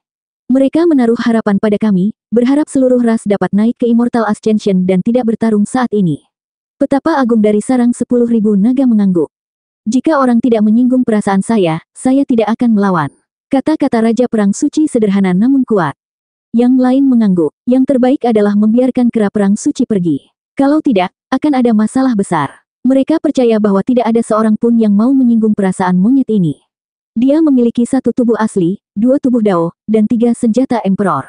Mereka menaruh harapan pada kami, berharap seluruh ras dapat naik ke Immortal Ascension dan tidak bertarung saat ini. Petapa agung dari sarang 10.000 naga mengangguk. Jika orang tidak menyinggung perasaan saya, saya tidak akan melawan. Kata-kata Raja Perang Suci sederhana namun kuat. Yang lain mengangguk, yang terbaik adalah membiarkan kera Perang Suci pergi. Kalau tidak, akan ada masalah besar. Mereka percaya bahwa tidak ada seorang pun yang mau menyinggung perasaan monyet ini. Dia memiliki satu tubuh asli, dua tubuh Dao, dan tiga senjata Emperor.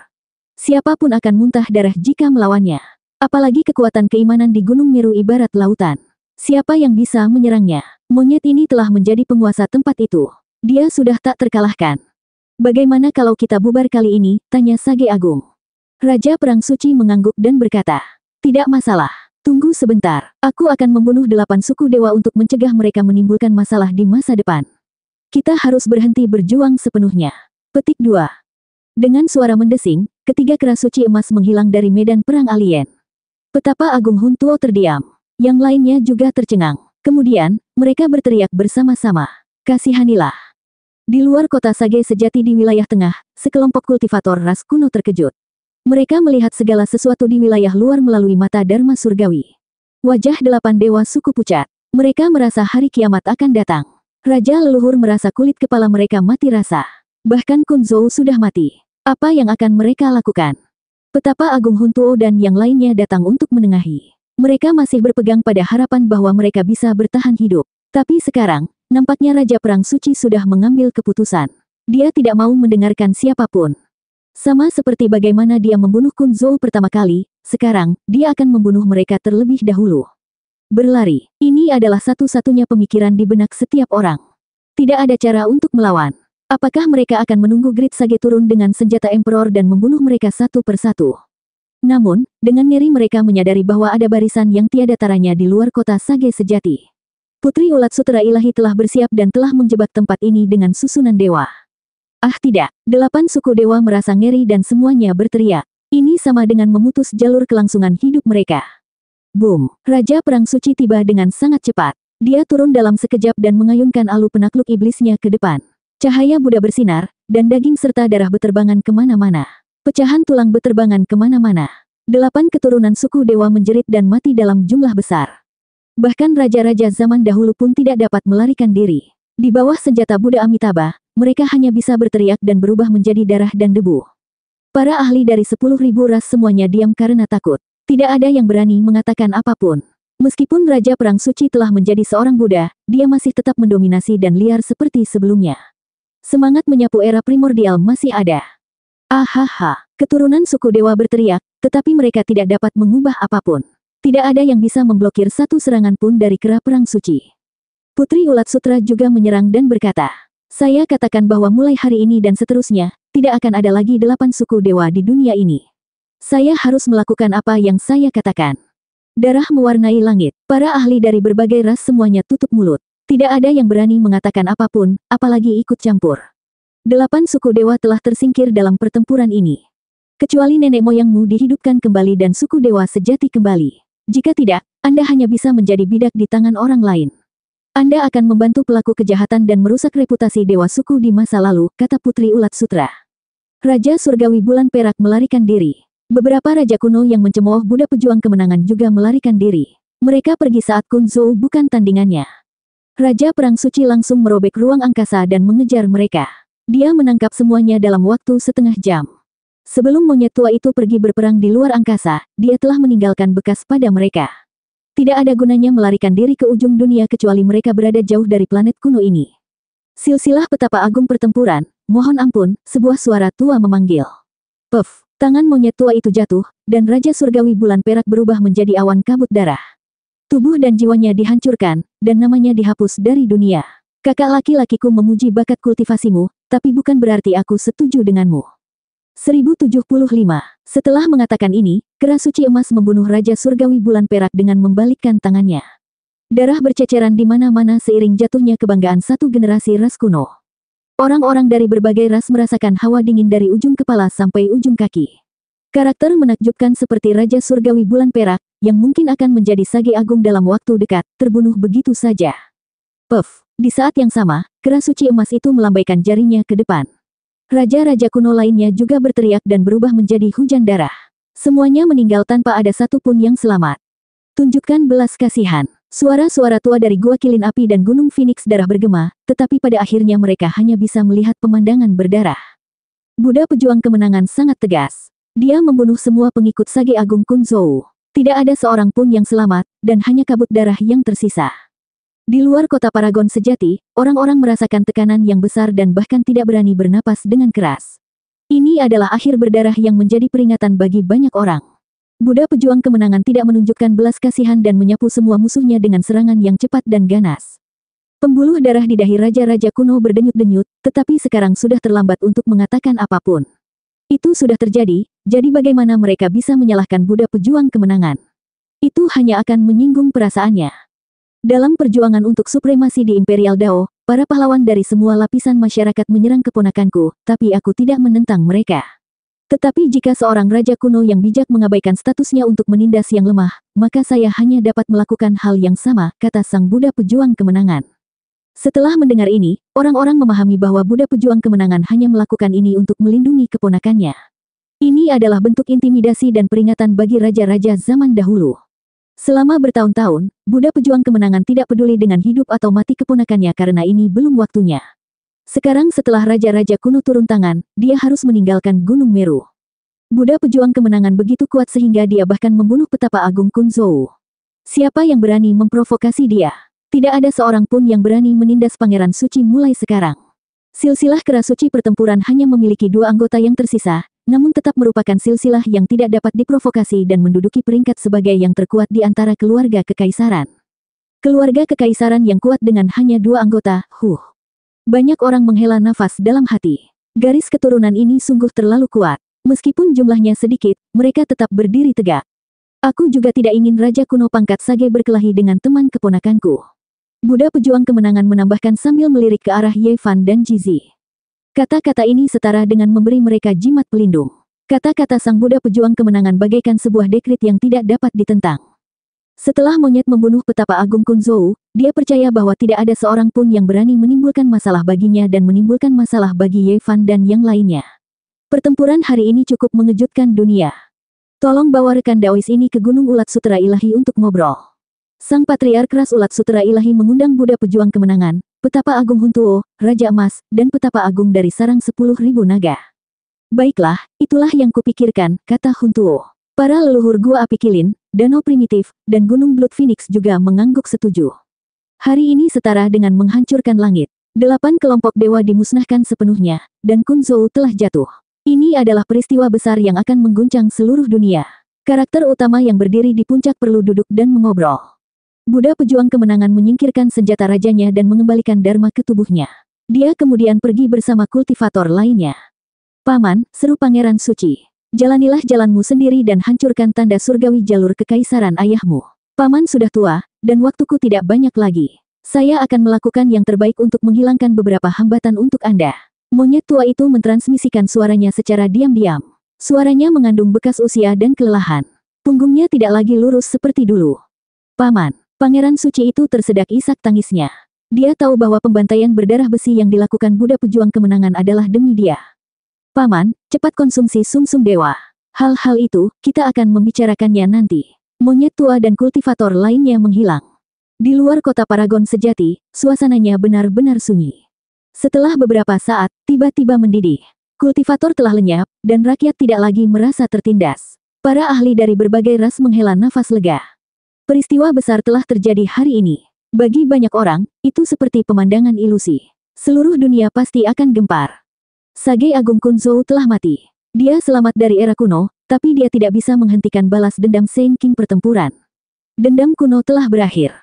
Siapapun akan muntah darah jika melawannya. Apalagi kekuatan keimanan di Gunung Miru ibarat lautan. Siapa yang bisa menyerangnya? Monyet ini telah menjadi penguasa tempat itu. Dia sudah tak terkalahkan. Bagaimana kalau kita bubar kali ini? Tanya Sage Agung. Raja Perang Suci mengangguk dan berkata, Tidak masalah. Tunggu sebentar, aku akan membunuh delapan suku dewa untuk mencegah mereka menimbulkan masalah di masa depan. Kita harus berhenti berjuang sepenuhnya. Petik 2. Dengan suara mendesing, ketiga suci emas menghilang dari medan perang alien. Petapa Agung Huntuo terdiam. Yang lainnya juga tercengang. Kemudian, mereka berteriak bersama-sama. Kasihanilah. Di luar kota Sage sejati di wilayah tengah, sekelompok kultivator ras kuno terkejut. Mereka melihat segala sesuatu di wilayah luar melalui mata Dharma Surgawi. Wajah delapan dewa suku pucat. Mereka merasa hari kiamat akan datang. Raja leluhur merasa kulit kepala mereka mati rasa. Bahkan Kun Zhou sudah mati. Apa yang akan mereka lakukan? Petapa Agung Huntuo dan yang lainnya datang untuk menengahi. Mereka masih berpegang pada harapan bahwa mereka bisa bertahan hidup. Tapi sekarang, nampaknya Raja Perang Suci sudah mengambil keputusan. Dia tidak mau mendengarkan siapapun. Sama seperti bagaimana dia membunuh Kun Zou pertama kali, sekarang, dia akan membunuh mereka terlebih dahulu. Berlari, ini adalah satu-satunya pemikiran di benak setiap orang. Tidak ada cara untuk melawan. Apakah mereka akan menunggu Grid Sage turun dengan senjata Emperor dan membunuh mereka satu persatu? Namun, dengan ngeri mereka menyadari bahwa ada barisan yang tiada taranya di luar kota Sage sejati. Putri ulat sutera ilahi telah bersiap dan telah menjebak tempat ini dengan susunan dewa. Ah tidak, delapan suku dewa merasa ngeri dan semuanya berteriak. Ini sama dengan memutus jalur kelangsungan hidup mereka. Boom! Raja Perang Suci tiba dengan sangat cepat. Dia turun dalam sekejap dan mengayunkan alu penakluk iblisnya ke depan. Cahaya Buddha bersinar, dan daging serta darah beterbangan kemana-mana. Pecahan tulang beterbangan kemana-mana. Delapan keturunan suku dewa menjerit dan mati dalam jumlah besar. Bahkan raja-raja zaman dahulu pun tidak dapat melarikan diri. Di bawah senjata Buddha Amitabha, mereka hanya bisa berteriak dan berubah menjadi darah dan debu. Para ahli dari sepuluh ribu ras semuanya diam karena takut. Tidak ada yang berani mengatakan apapun. Meskipun Raja Perang Suci telah menjadi seorang Buddha, dia masih tetap mendominasi dan liar seperti sebelumnya. Semangat menyapu era primordial masih ada. Ahaha, keturunan suku dewa berteriak, tetapi mereka tidak dapat mengubah apapun. Tidak ada yang bisa memblokir satu serangan pun dari kera perang suci. Putri Ulat Sutra juga menyerang dan berkata, Saya katakan bahwa mulai hari ini dan seterusnya, tidak akan ada lagi delapan suku dewa di dunia ini. Saya harus melakukan apa yang saya katakan. Darah mewarnai langit. Para ahli dari berbagai ras semuanya tutup mulut. Tidak ada yang berani mengatakan apapun, apalagi ikut campur. Delapan suku dewa telah tersingkir dalam pertempuran ini. Kecuali nenek moyangmu dihidupkan kembali dan suku dewa sejati kembali. Jika tidak, Anda hanya bisa menjadi bidak di tangan orang lain. Anda akan membantu pelaku kejahatan dan merusak reputasi dewa suku di masa lalu, kata Putri Ulat Sutra. Raja Surgawi Bulan Perak melarikan diri. Beberapa raja kuno yang mencemooh Buddha pejuang kemenangan juga melarikan diri. Mereka pergi saat Kunzo bukan tandingannya. Raja Perang Suci langsung merobek ruang angkasa dan mengejar mereka. Dia menangkap semuanya dalam waktu setengah jam. Sebelum monyet tua itu pergi berperang di luar angkasa, dia telah meninggalkan bekas pada mereka. Tidak ada gunanya melarikan diri ke ujung dunia kecuali mereka berada jauh dari planet kuno ini. Silsilah petapa agung pertempuran, mohon ampun, sebuah suara tua memanggil. Puff, tangan monyet tua itu jatuh, dan Raja Surgawi Bulan Perak berubah menjadi awan kabut darah. Tubuh dan jiwanya dihancurkan, dan namanya dihapus dari dunia. Kakak laki-lakiku memuji bakat kultivasimu, tapi bukan berarti aku setuju denganmu. 1075. Setelah mengatakan ini, kera suci Emas membunuh Raja Surgawi Bulan Perak dengan membalikkan tangannya. Darah berceceran di mana-mana seiring jatuhnya kebanggaan satu generasi ras kuno. Orang-orang dari berbagai ras merasakan hawa dingin dari ujung kepala sampai ujung kaki. Karakter menakjubkan seperti Raja Surgawi Bulan Perak, yang mungkin akan menjadi sage agung dalam waktu dekat, terbunuh begitu saja. Puff, di saat yang sama, kera suci emas itu melambaikan jarinya ke depan. Raja-raja kuno lainnya juga berteriak dan berubah menjadi hujan darah. Semuanya meninggal tanpa ada satupun yang selamat. Tunjukkan belas kasihan. Suara-suara tua dari Gua Kilin Api dan Gunung Phoenix darah bergema, tetapi pada akhirnya mereka hanya bisa melihat pemandangan berdarah. Buddha pejuang kemenangan sangat tegas. Dia membunuh semua pengikut Sage Agung Kunzou. Tidak ada seorang pun yang selamat, dan hanya kabut darah yang tersisa. Di luar kota Paragon sejati, orang-orang merasakan tekanan yang besar dan bahkan tidak berani bernapas dengan keras. Ini adalah akhir berdarah yang menjadi peringatan bagi banyak orang. Buddha pejuang kemenangan tidak menunjukkan belas kasihan dan menyapu semua musuhnya dengan serangan yang cepat dan ganas. Pembuluh darah di dahi raja-raja kuno berdenyut-denyut, tetapi sekarang sudah terlambat untuk mengatakan apapun. Itu sudah terjadi, jadi bagaimana mereka bisa menyalahkan Buddha pejuang kemenangan? Itu hanya akan menyinggung perasaannya. Dalam perjuangan untuk supremasi di Imperial Dao, para pahlawan dari semua lapisan masyarakat menyerang keponakanku, tapi aku tidak menentang mereka. Tetapi jika seorang raja kuno yang bijak mengabaikan statusnya untuk menindas yang lemah, maka saya hanya dapat melakukan hal yang sama, kata sang Buddha pejuang kemenangan. Setelah mendengar ini, orang-orang memahami bahwa Buddha pejuang kemenangan hanya melakukan ini untuk melindungi keponakannya. Ini adalah bentuk intimidasi dan peringatan bagi raja-raja zaman dahulu. Selama bertahun-tahun, Buddha pejuang kemenangan tidak peduli dengan hidup atau mati keponakannya karena ini belum waktunya. Sekarang setelah raja-raja kuno turun tangan, dia harus meninggalkan Gunung Meru. Buddha pejuang kemenangan begitu kuat sehingga dia bahkan membunuh petapa agung Kunzou. Siapa yang berani memprovokasi dia? Tidak ada seorang pun yang berani menindas pangeran suci mulai sekarang. Silsilah suci pertempuran hanya memiliki dua anggota yang tersisa, namun tetap merupakan silsilah yang tidak dapat diprovokasi dan menduduki peringkat sebagai yang terkuat di antara keluarga kekaisaran. Keluarga kekaisaran yang kuat dengan hanya dua anggota, huh. Banyak orang menghela nafas dalam hati. Garis keturunan ini sungguh terlalu kuat. Meskipun jumlahnya sedikit, mereka tetap berdiri tegak. Aku juga tidak ingin Raja Kuno Pangkat Sage berkelahi dengan teman keponakanku. Buddha Pejuang Kemenangan menambahkan sambil melirik ke arah Ye Fan dan Jizi. Kata-kata ini setara dengan memberi mereka jimat pelindung. Kata-kata sang Buddha Pejuang Kemenangan bagaikan sebuah dekrit yang tidak dapat ditentang. Setelah monyet membunuh petapa agung Kunzou, dia percaya bahwa tidak ada seorang pun yang berani menimbulkan masalah baginya dan menimbulkan masalah bagi Ye Fan dan yang lainnya. Pertempuran hari ini cukup mengejutkan dunia. Tolong bawa rekan Daois ini ke Gunung Ulat Sutera Ilahi untuk ngobrol. Sang Patriark keras Ulat Sutera Ilahi mengundang Buddha Pejuang Kemenangan, Petapa Agung Huntuo, Raja Emas, dan Petapa Agung dari sarang Ribu naga. Baiklah, itulah yang kupikirkan, kata Huntuo. Para leluhur gua api kilin, danau primitif, dan gunung Blood Phoenix juga mengangguk setuju. Hari ini setara dengan menghancurkan langit. Delapan kelompok dewa dimusnahkan sepenuhnya, dan Kunzou telah jatuh. Ini adalah peristiwa besar yang akan mengguncang seluruh dunia. Karakter utama yang berdiri di puncak perlu duduk dan mengobrol. Buddha pejuang kemenangan menyingkirkan senjata rajanya dan mengembalikan Dharma ke tubuhnya. Dia kemudian pergi bersama kultivator lainnya. Paman, seru Pangeran Suci. Jalanilah jalanmu sendiri dan hancurkan tanda surgawi jalur kekaisaran ayahmu. Paman sudah tua, dan waktuku tidak banyak lagi. Saya akan melakukan yang terbaik untuk menghilangkan beberapa hambatan untuk Anda. Monyet tua itu mentransmisikan suaranya secara diam-diam. Suaranya mengandung bekas usia dan kelelahan. Punggungnya tidak lagi lurus seperti dulu. Paman, pangeran suci itu tersedak isak tangisnya. Dia tahu bahwa pembantaian berdarah besi yang dilakukan Buddha pejuang kemenangan adalah demi dia. Paman, Cepat konsumsi sumsum -sum dewa. Hal-hal itu, kita akan membicarakannya nanti. Monyet tua dan kultivator lainnya menghilang. Di luar kota Paragon sejati, suasananya benar-benar sunyi. Setelah beberapa saat, tiba-tiba mendidih. Kultivator telah lenyap, dan rakyat tidak lagi merasa tertindas. Para ahli dari berbagai ras menghela nafas lega. Peristiwa besar telah terjadi hari ini. Bagi banyak orang, itu seperti pemandangan ilusi. Seluruh dunia pasti akan gempar. Sage Agung Kunzou telah mati. Dia selamat dari era kuno, tapi dia tidak bisa menghentikan balas dendam Saint King pertempuran. Dendam kuno telah berakhir.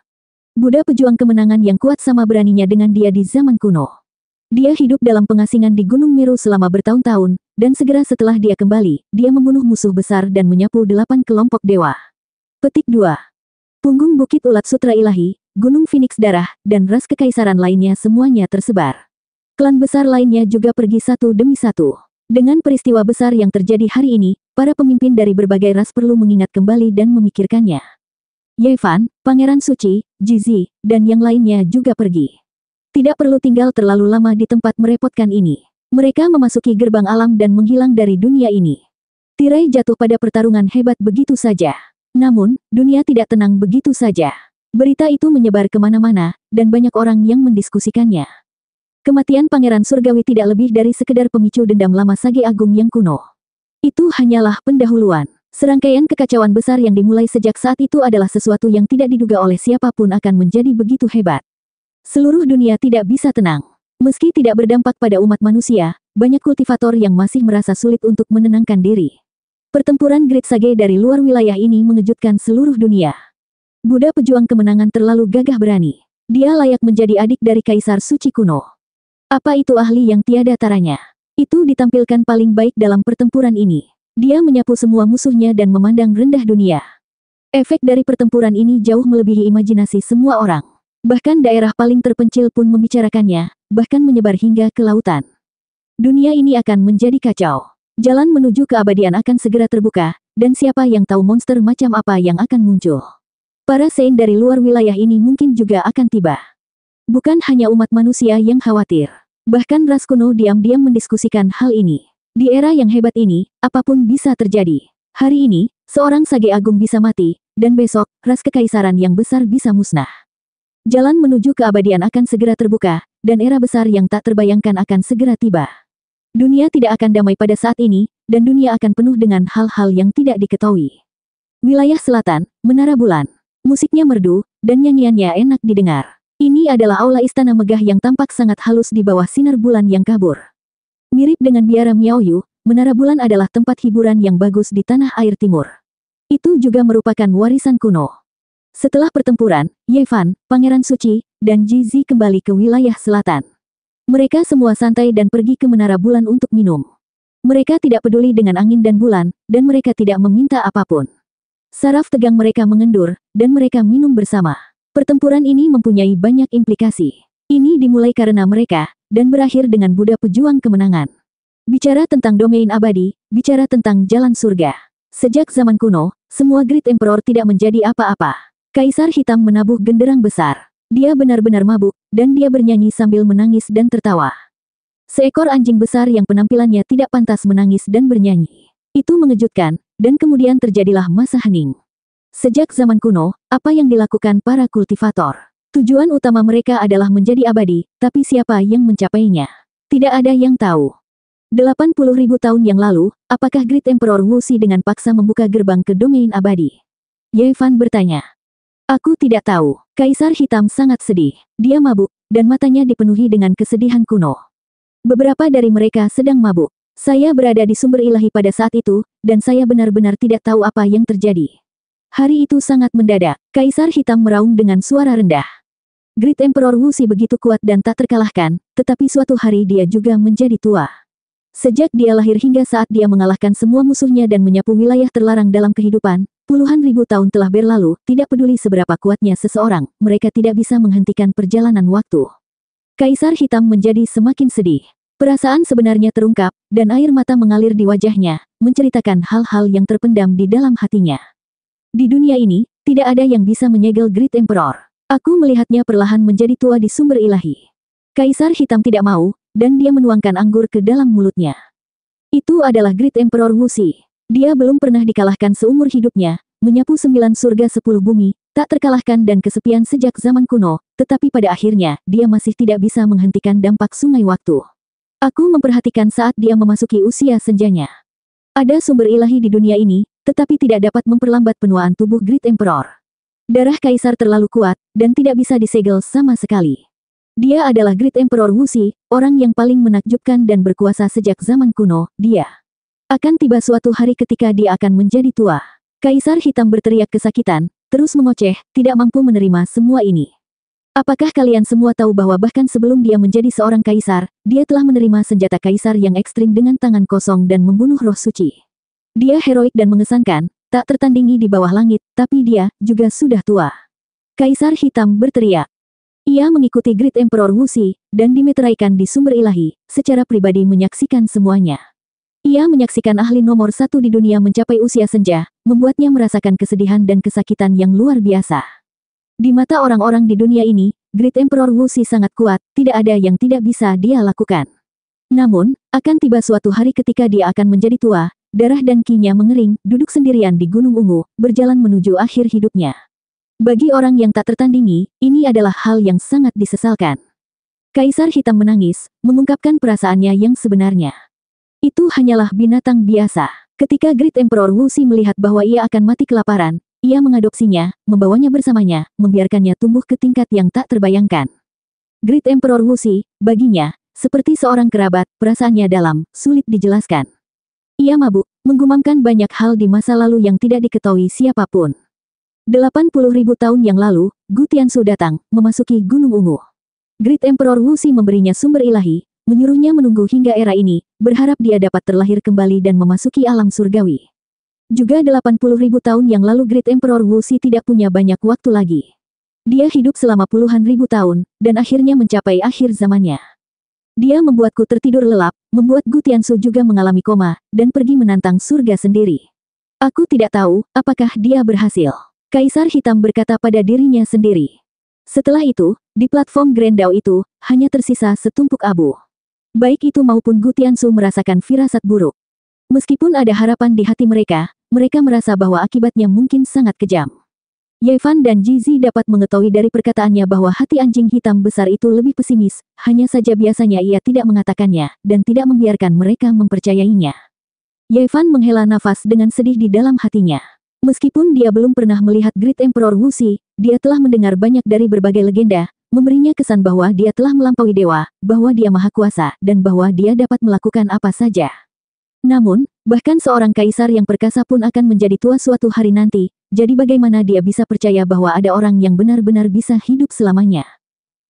Buddha pejuang kemenangan yang kuat sama beraninya dengan dia di zaman kuno. Dia hidup dalam pengasingan di Gunung Miru selama bertahun-tahun, dan segera setelah dia kembali, dia membunuh musuh besar dan menyapu delapan kelompok dewa. Petik 2. Punggung Bukit Ulat Sutra Ilahi, Gunung Phoenix Darah, dan ras kekaisaran lainnya semuanya tersebar. Klan besar lainnya juga pergi satu demi satu. Dengan peristiwa besar yang terjadi hari ini, para pemimpin dari berbagai ras perlu mengingat kembali dan memikirkannya. Yevan, Pangeran Suci, Jizi, dan yang lainnya juga pergi. Tidak perlu tinggal terlalu lama di tempat merepotkan ini. Mereka memasuki gerbang alam dan menghilang dari dunia ini. Tirai jatuh pada pertarungan hebat begitu saja. Namun, dunia tidak tenang begitu saja. Berita itu menyebar kemana-mana, dan banyak orang yang mendiskusikannya. Kematian Pangeran Surgawi tidak lebih dari sekedar pemicu dendam lama Sage Agung yang kuno. Itu hanyalah pendahuluan. Serangkaian kekacauan besar yang dimulai sejak saat itu adalah sesuatu yang tidak diduga oleh siapapun akan menjadi begitu hebat. Seluruh dunia tidak bisa tenang. Meski tidak berdampak pada umat manusia, banyak kultivator yang masih merasa sulit untuk menenangkan diri. Pertempuran Great Sage dari luar wilayah ini mengejutkan seluruh dunia. Buddha pejuang kemenangan terlalu gagah berani. Dia layak menjadi adik dari Kaisar Suci kuno. Apa itu ahli yang tiada taranya? Itu ditampilkan paling baik dalam pertempuran ini. Dia menyapu semua musuhnya dan memandang rendah dunia. Efek dari pertempuran ini jauh melebihi imajinasi semua orang. Bahkan daerah paling terpencil pun membicarakannya, bahkan menyebar hingga ke lautan. Dunia ini akan menjadi kacau. Jalan menuju keabadian akan segera terbuka, dan siapa yang tahu monster macam apa yang akan muncul. Para sein dari luar wilayah ini mungkin juga akan tiba. Bukan hanya umat manusia yang khawatir. Bahkan Raskuno diam-diam mendiskusikan hal ini. Di era yang hebat ini, apapun bisa terjadi. Hari ini, seorang Sage Agung bisa mati, dan besok, ras kekaisaran yang besar bisa musnah. Jalan menuju keabadian akan segera terbuka, dan era besar yang tak terbayangkan akan segera tiba. Dunia tidak akan damai pada saat ini, dan dunia akan penuh dengan hal-hal yang tidak diketahui. Wilayah selatan, Menara Bulan. Musiknya merdu, dan nyanyiannya enak didengar. Ini adalah aula istana megah yang tampak sangat halus di bawah sinar bulan yang kabur. Mirip dengan biara Miaoyu, Menara Bulan adalah tempat hiburan yang bagus di tanah air timur. Itu juga merupakan warisan kuno. Setelah pertempuran, Fan, Pangeran Suci, dan Jizi kembali ke wilayah selatan. Mereka semua santai dan pergi ke Menara Bulan untuk minum. Mereka tidak peduli dengan angin dan bulan, dan mereka tidak meminta apapun. Saraf tegang mereka mengendur, dan mereka minum bersama. Pertempuran ini mempunyai banyak implikasi. Ini dimulai karena mereka, dan berakhir dengan Buddha pejuang kemenangan. Bicara tentang domain abadi, bicara tentang jalan surga. Sejak zaman kuno, semua Great Emperor tidak menjadi apa-apa. Kaisar Hitam menabuh genderang besar. Dia benar-benar mabuk, dan dia bernyanyi sambil menangis dan tertawa. Seekor anjing besar yang penampilannya tidak pantas menangis dan bernyanyi. Itu mengejutkan, dan kemudian terjadilah masa hening. Sejak zaman kuno, apa yang dilakukan para kultivator? Tujuan utama mereka adalah menjadi abadi, tapi siapa yang mencapainya? Tidak ada yang tahu. 80 ribu tahun yang lalu, apakah Great Emperor Wuxi dengan paksa membuka gerbang ke domain abadi? Yevan bertanya. Aku tidak tahu. Kaisar Hitam sangat sedih. Dia mabuk, dan matanya dipenuhi dengan kesedihan kuno. Beberapa dari mereka sedang mabuk. Saya berada di sumber ilahi pada saat itu, dan saya benar-benar tidak tahu apa yang terjadi. Hari itu sangat mendadak, Kaisar Hitam meraung dengan suara rendah. Great Emperor Si begitu kuat dan tak terkalahkan, tetapi suatu hari dia juga menjadi tua. Sejak dia lahir hingga saat dia mengalahkan semua musuhnya dan menyapu wilayah terlarang dalam kehidupan, puluhan ribu tahun telah berlalu, tidak peduli seberapa kuatnya seseorang, mereka tidak bisa menghentikan perjalanan waktu. Kaisar Hitam menjadi semakin sedih. Perasaan sebenarnya terungkap, dan air mata mengalir di wajahnya, menceritakan hal-hal yang terpendam di dalam hatinya. Di dunia ini, tidak ada yang bisa menyegel Great Emperor. Aku melihatnya perlahan menjadi tua di sumber ilahi. Kaisar Hitam tidak mau, dan dia menuangkan anggur ke dalam mulutnya. Itu adalah Great Emperor Wuxi. Dia belum pernah dikalahkan seumur hidupnya, menyapu sembilan surga sepuluh bumi, tak terkalahkan dan kesepian sejak zaman kuno, tetapi pada akhirnya, dia masih tidak bisa menghentikan dampak sungai waktu. Aku memperhatikan saat dia memasuki usia senjanya. Ada sumber ilahi di dunia ini, tetapi tidak dapat memperlambat penuaan tubuh Great Emperor. Darah kaisar terlalu kuat, dan tidak bisa disegel sama sekali. Dia adalah Great Emperor Wuxi, orang yang paling menakjubkan dan berkuasa sejak zaman kuno, dia. Akan tiba suatu hari ketika dia akan menjadi tua. Kaisar Hitam berteriak kesakitan, terus mengoceh, tidak mampu menerima semua ini. Apakah kalian semua tahu bahwa bahkan sebelum dia menjadi seorang kaisar, dia telah menerima senjata kaisar yang ekstrim dengan tangan kosong dan membunuh roh suci? Dia heroik dan mengesankan, tak tertandingi di bawah langit, tapi dia juga sudah tua. Kaisar Hitam berteriak. Ia mengikuti Great Emperor Wuxi, dan dimeteraikan di sumber ilahi, secara pribadi menyaksikan semuanya. Ia menyaksikan ahli nomor satu di dunia mencapai usia senja, membuatnya merasakan kesedihan dan kesakitan yang luar biasa. Di mata orang-orang di dunia ini, Great Emperor Wuxi sangat kuat, tidak ada yang tidak bisa dia lakukan. Namun, akan tiba suatu hari ketika dia akan menjadi tua, darah dengkinya mengering, duduk sendirian di Gunung Ungu, berjalan menuju akhir hidupnya. Bagi orang yang tak tertandingi, ini adalah hal yang sangat disesalkan. Kaisar Hitam menangis, mengungkapkan perasaannya yang sebenarnya. Itu hanyalah binatang biasa. Ketika Great Emperor Wuxi melihat bahwa ia akan mati kelaparan, ia mengadopsinya, membawanya bersamanya, membiarkannya tumbuh ke tingkat yang tak terbayangkan. Great Emperor Wuxi, baginya, seperti seorang kerabat, perasaannya dalam, sulit dijelaskan. Ia mabuk, menggumamkan banyak hal di masa lalu yang tidak diketahui siapapun. 80 ribu tahun yang lalu, Gu Tianshu datang, memasuki Gunung Ungu. Great Emperor Xi memberinya sumber ilahi, menyuruhnya menunggu hingga era ini, berharap dia dapat terlahir kembali dan memasuki alam surgawi. Juga 80 ribu tahun yang lalu Great Emperor Xi tidak punya banyak waktu lagi. Dia hidup selama puluhan ribu tahun, dan akhirnya mencapai akhir zamannya. Dia membuatku tertidur lelap, membuat Gu juga mengalami koma, dan pergi menantang surga sendiri. Aku tidak tahu apakah dia berhasil. Kaisar Hitam berkata pada dirinya sendiri. Setelah itu, di platform Grendau itu, hanya tersisa setumpuk abu. Baik itu maupun Gu merasakan firasat buruk. Meskipun ada harapan di hati mereka, mereka merasa bahwa akibatnya mungkin sangat kejam. Yevan dan Jizi dapat mengetahui dari perkataannya bahwa hati anjing hitam besar itu lebih pesimis, hanya saja biasanya ia tidak mengatakannya, dan tidak membiarkan mereka mempercayainya. Yevan menghela nafas dengan sedih di dalam hatinya. Meskipun dia belum pernah melihat Great Emperor Wuxi, dia telah mendengar banyak dari berbagai legenda, memberinya kesan bahwa dia telah melampaui dewa, bahwa dia maha kuasa, dan bahwa dia dapat melakukan apa saja. Namun, bahkan seorang kaisar yang perkasa pun akan menjadi tua suatu hari nanti, jadi bagaimana dia bisa percaya bahwa ada orang yang benar-benar bisa hidup selamanya?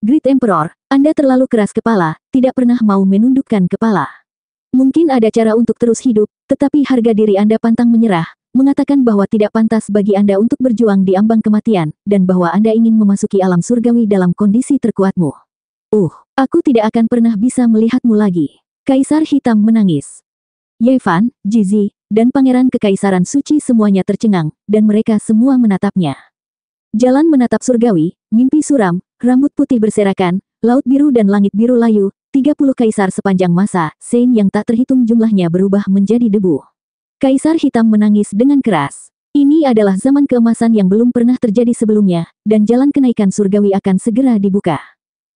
Great Emperor, Anda terlalu keras kepala, tidak pernah mau menundukkan kepala. Mungkin ada cara untuk terus hidup, tetapi harga diri Anda pantang menyerah, mengatakan bahwa tidak pantas bagi Anda untuk berjuang di ambang kematian, dan bahwa Anda ingin memasuki alam surgawi dalam kondisi terkuatmu. Uh, aku tidak akan pernah bisa melihatmu lagi. Kaisar Hitam menangis. Yevan, Jizi, dan pangeran kekaisaran suci semuanya tercengang, dan mereka semua menatapnya. Jalan menatap surgawi, mimpi suram, rambut putih berserakan, laut biru dan langit biru layu, 30 kaisar sepanjang masa, Sein yang tak terhitung jumlahnya berubah menjadi debu. Kaisar hitam menangis dengan keras. Ini adalah zaman keemasan yang belum pernah terjadi sebelumnya, dan jalan kenaikan surgawi akan segera dibuka.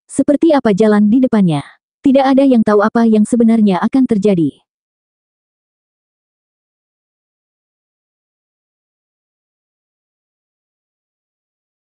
Seperti apa jalan di depannya? Tidak ada yang tahu apa yang sebenarnya akan terjadi.